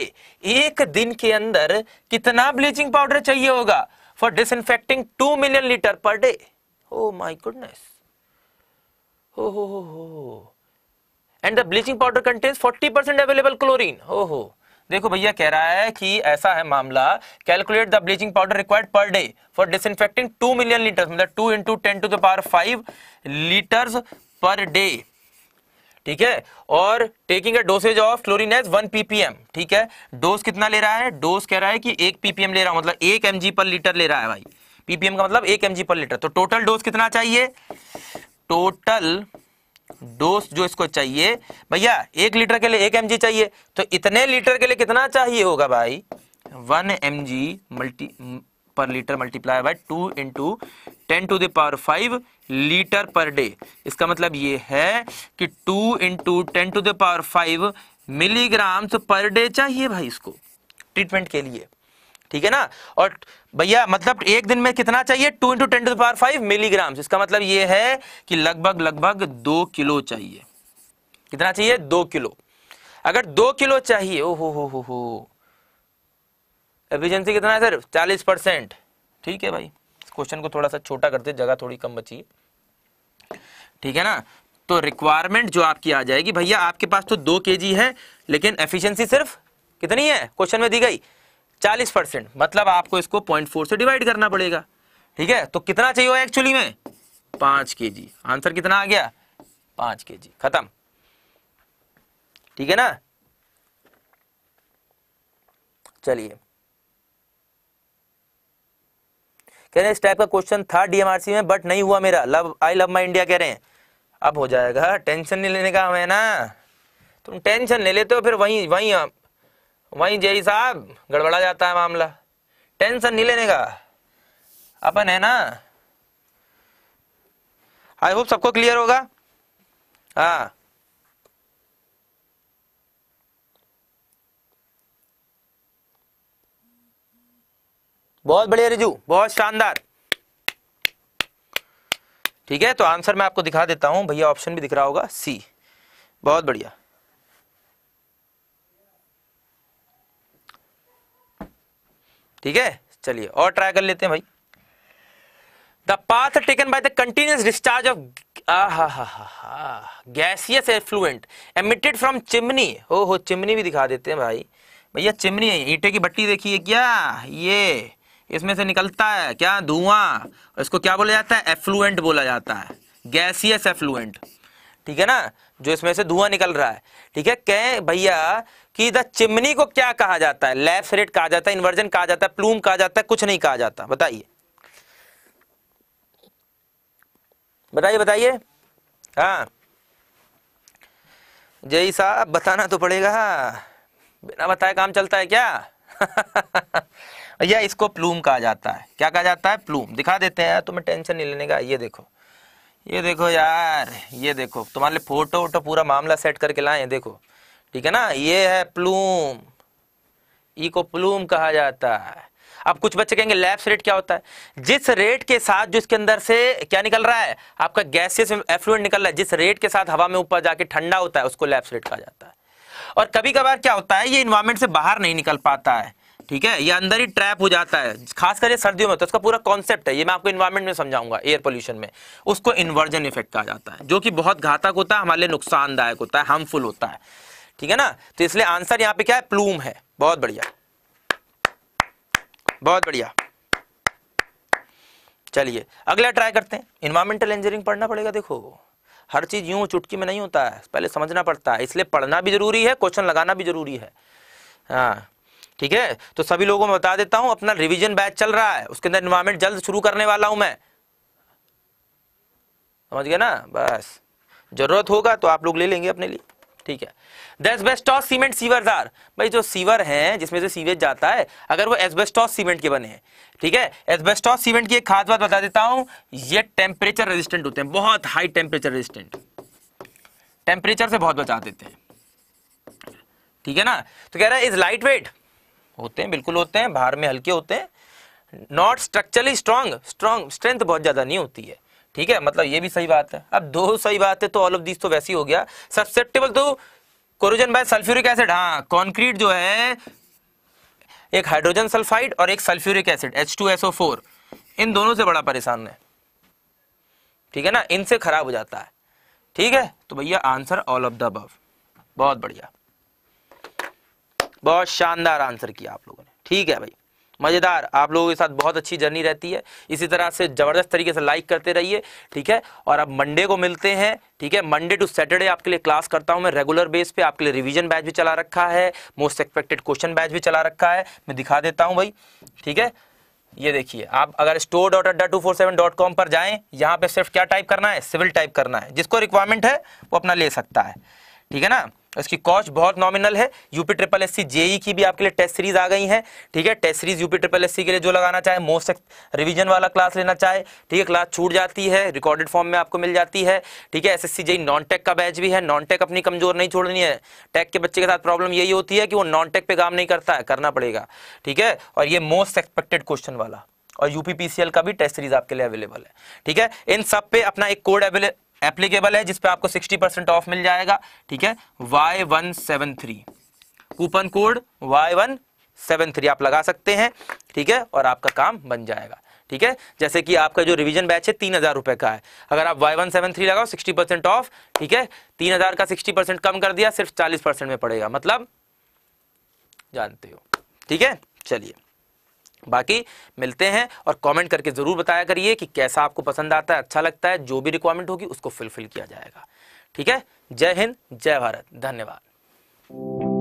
एक दिन के अंदर कितना ब्लीचिंग पाउडर चाहिए होगा for disinfecting two million litre per day oh my goodness हो हो हो and the bleaching powder contains forty percent available chlorine हो हो देखो भैया कह रहा है कि ऐसा है मामला calculate the bleaching powder required per day for disinfecting two million litre मतलब two into ten to the power five litre per day ठीक है और taking dosage of chlorine one PPM ठीक है डोज कितना ले रहा है डोज कह रहा है कि एक पीपीएम ले रहा हूं मतलब एक एम पर लीटर ले रहा है भाई पीपीएम का मतलब एक एम पर लीटर तो टोटल डोज कितना चाहिए टोटल डोज जो इसको चाहिए भैया एक लीटर के लिए एक एम चाहिए तो इतने लीटर के लिए कितना चाहिए होगा भाई one M G multi per litre multiply by two into ten to the power five litre per day इसका मतलब ये है कि two into ten to the power five milligrams per day चाहिए भाई इसको ट्रीटमेंट के लिए ठीक है ना और भैया मतलब एक दिन में कितना चाहिए two into ten to power five milligram इसका मतलब ये है कि लगभग लगभग दो किलो चाहिए कितना चाहिए दो किलो अगर दो किलो चाहिए ओ हो हो हो हो एफिशिएंसी कितना है सर चालीस परसेंट ठीक है भाई क्वेश्चन को थोड़ा सा छोटा करते जगह थोड़ी कम बची ठीक है ना तो रिक्वायरमेंट जो आपकी आ जाएगी भैया आपके पास तो दो के है लेकिन एफिशिएंसी सिर्फ कितनी है क्वेश्चन में दी गई चालीस परसेंट मतलब आपको इसको पॉइंट फोर से डिवाइड करना पड़ेगा ठीक है तो कितना चाहिए एक्चुअली में पांच के जी आंसर कितना आ गया पांच के जी खत्म ठीक है ना चलिए कह रहे हैं इस टाइप का क्वेश्चन था डीएमआरसी में बट नहीं हुआ मेरा love I love my India कह रहे हैं अब हो जाएगा टेंशन नहीं लेने का हमें ना तुम टेंशन ले लेते हो फिर वहीं वहीं वहीं जय साहब गड़बड़ा जाता है मामला टेंशन नहीं लेने का अपन है ना आई होप सबको क्लियर होगा हाँ बहुत बढ़िया रिजू बहुत शानदार ठीक है तो आंसर मैं आपको दिखा देता हूं भैया ऑप्शन भी दिख रहा होगा सी बहुत बढ़िया ठीक है चलिए और ट्राई कर लेते हैं भाई the path taken by the continuous discharge of gaseous effluent emitted from chimney हो हो चिमनी भी दिखा देते हैं भाई भैया चिमनी है ईटे की भट्टी देखिए क्या ये इसमें से निकलता है क्या धुआं इसको क्या बोला जाता है एफ्लुएंट बोला जाता है गैसियस एफ्लुएंट ठीक है ना जो इसमें से धुआं निकल रहा है ठीक है कह भैया कि द चिमनी को क्या कहा जाता है लैफ रेट कहा जाता है इन्वर्जन कहा जाता है प्लूम कहा जाता है कुछ नहीं कहा जाता बताइए बताइए बताइए हाँ जय साहब बताना तो पड़ेगा बिना बताए काम चलता है क्या भैया इसको प्लूम कहा जाता है क्या कहा जाता है प्लूम दिखा देते हैं तुम्हें टेंशन नहीं लेने का ये देखो ये देखो यार ये देखो तुम्हारे लिए फोटो वोटो पूरा मामला सेट करके लाए देखो ठीक है ना ये है प्लूम ई e को प्लूम कहा जाता है अब कुछ बच्चे कहेंगे लैप्स रेट क्या होता है जिस रेट के साथ जो इसके अंदर से क्या निकल रहा है आपका गैसियस एफ्लुएंट निकल रहा है जिस रेट के साथ हवा में ऊपर जाके ठंडा होता है उसको लैप्स रेट कहा जाता है और कभी कभार क्या होता है ये इन्वायरमेंट से बाहर नहीं निकल पाता है ठीक है ये अंदर ही ट्रैप हो जाता है खासकर ये सर्दियों में तो इसका पूरा कॉन्सेप्ट है ये मैं आपको इन्वायरमेंट में समझाऊंगा एयर पोल्यूशन में उसको इन्वर्जन इफेक्ट कहा जाता है जो कि बहुत घातक होता है हमारे लिए नुकसानदायक होता है हार्मफुल होता है ठीक है ना तो इसलिए आंसर यहाँ पे क्या है प्लूम है बहुत बढ़िया बहुत बढ़िया चलिए अगला ट्राई करते हैं इन्वायरमेंटल इंजीनियरिंग पढ़ना पड़ेगा देखो हर चीज़ यूं चुटकी में नहीं होता है पहले समझना पड़ता है इसलिए पढ़ना भी जरूरी है क्वेश्चन लगाना भी जरूरी है हाँ ठीक है तो सभी लोगों में बता देता हूं अपना रिवीजन बैच चल रहा है उसके अंदर इन्वायरमेंट जल्द शुरू करने वाला हूं मैं समझ गया ना बस जरूरत होगा तो आप लोग ले लेंगे अपने लिए ठीक है एसबेस्टॉस सीमेंट सीवर दार भाई जो सीवर हैं जिसमें से सीवेज जाता है अगर वो एसबेस्टॉस सीमेंट के बने हैं ठीक है एसबेस्टॉस सीमेंट की एक खास बात बता देता हूं ये टेम्परेचर रेजिस्टेंट होते हैं बहुत हाई टेम्परेचर रेजिस्टेंट टेम्परेचर से बहुत बचा देते हैं ठीक है ना तो कह रहा है इज लाइट वेट होते हैं बिल्कुल होते हैं भार में हल्के होते हैं not structurally strong strong strength बहुत ज़्यादा नहीं होती है ठीक है मतलब ये भी सही बात है अब दो सही बात है तो ऑल ऑफ दिस तो वैसी हो गया सबसेप्टेबल तो कोरोजन बाय सल्फ्यूरिक एसिड हाँ कॉन्क्रीट जो है एक हाइड्रोजन सल्फाइड और एक सल्फ्यूरिक एसिड H2SO4 इन दोनों से बड़ा परेशान है ठीक है ना इनसे खराब हो जाता है ठीक है तो भैया answer all of the above बहुत बढ़िया बहुत शानदार आंसर किया आप लोगों ने ठीक है भाई मज़ेदार आप लोगों के साथ बहुत अच्छी जर्नी रहती है इसी तरह से ज़बरदस्त तरीके से लाइक करते रहिए ठीक है और अब मंडे को मिलते हैं ठीक है मंडे टू सैटरडे आपके लिए क्लास करता हूं मैं रेगुलर बेस पे आपके लिए रिवीजन बैच भी चला रखा है मोस्ट एक्सपेक्टेड क्वेश्चन बैच भी चला रखा है मैं दिखा देता हूँ भाई ठीक है ये देखिए आप अगर store dot Adda two four seven dot com पर जाएँ यहाँ पर सिर्फ क्या टाइप करना है सिविल टाइप करना है जिसको रिक्वायरमेंट है वो अपना ले सकता है ठीक है ना इसकी कॉस्ट बहुत नॉमिनल है UP triple S C JE की भी आपके लिए टेस्ट सीरीज आ गई है ठीक है test series UP triple S C के लिए जो लगाना चाहे मोस्ट रिवीजन वाला क्लास लेना चाहे ठीक है क्लास छूट जाती है रिकॉर्डेड फॉर्म में आपको मिल जाती है ठीक है S S C JE non tech का बैच भी है नॉन टेक अपनी कमजोर नहीं छोड़नी है टेक के बच्चे के साथ प्रॉब्लम यही होती है कि वो नॉन टेक पे काम नहीं करता है करना पड़ेगा ठीक है और ये मोस्ट एक्सपेक्टेड क्वेश्चन वाला और यूपीपीसीएल का भी टेस्ट सीरीज आपके लिए अवेलेबल है ठीक है इन सब पे अपना एक कोड अवेलेबल एप्लीकेबल है जिसपे आपको 60 परसेंट ऑफ मिल जाएगा ठीक है Y one seven three coupon code Y one seven three आप लगा सकते हैं ठीक है और आपका काम बन जाएगा ठीक है जैसे कि आपका जो रिवीजन बैच है तीन हज़ार रुपए का है अगर आप वाई वन सेवन थ्री लगाओ सिक्सटी परसेंट ऑफ ठीक है तीन हज़ार का सिक्सटी परसेंट कम कर दिया सिर्फ चालीस परसेंट में पड़ेगा मतलब जानते हो ठीक है चलिए बाकी मिलते हैं और कमेंट करके ज़रूर बताया करिए कि कैसा आपको पसंद आता है अच्छा लगता है जो भी रिक्वायरमेंट होगी उसको फुलफिल किया जाएगा ठीक है जय हिंद जय भारत धन्यवाद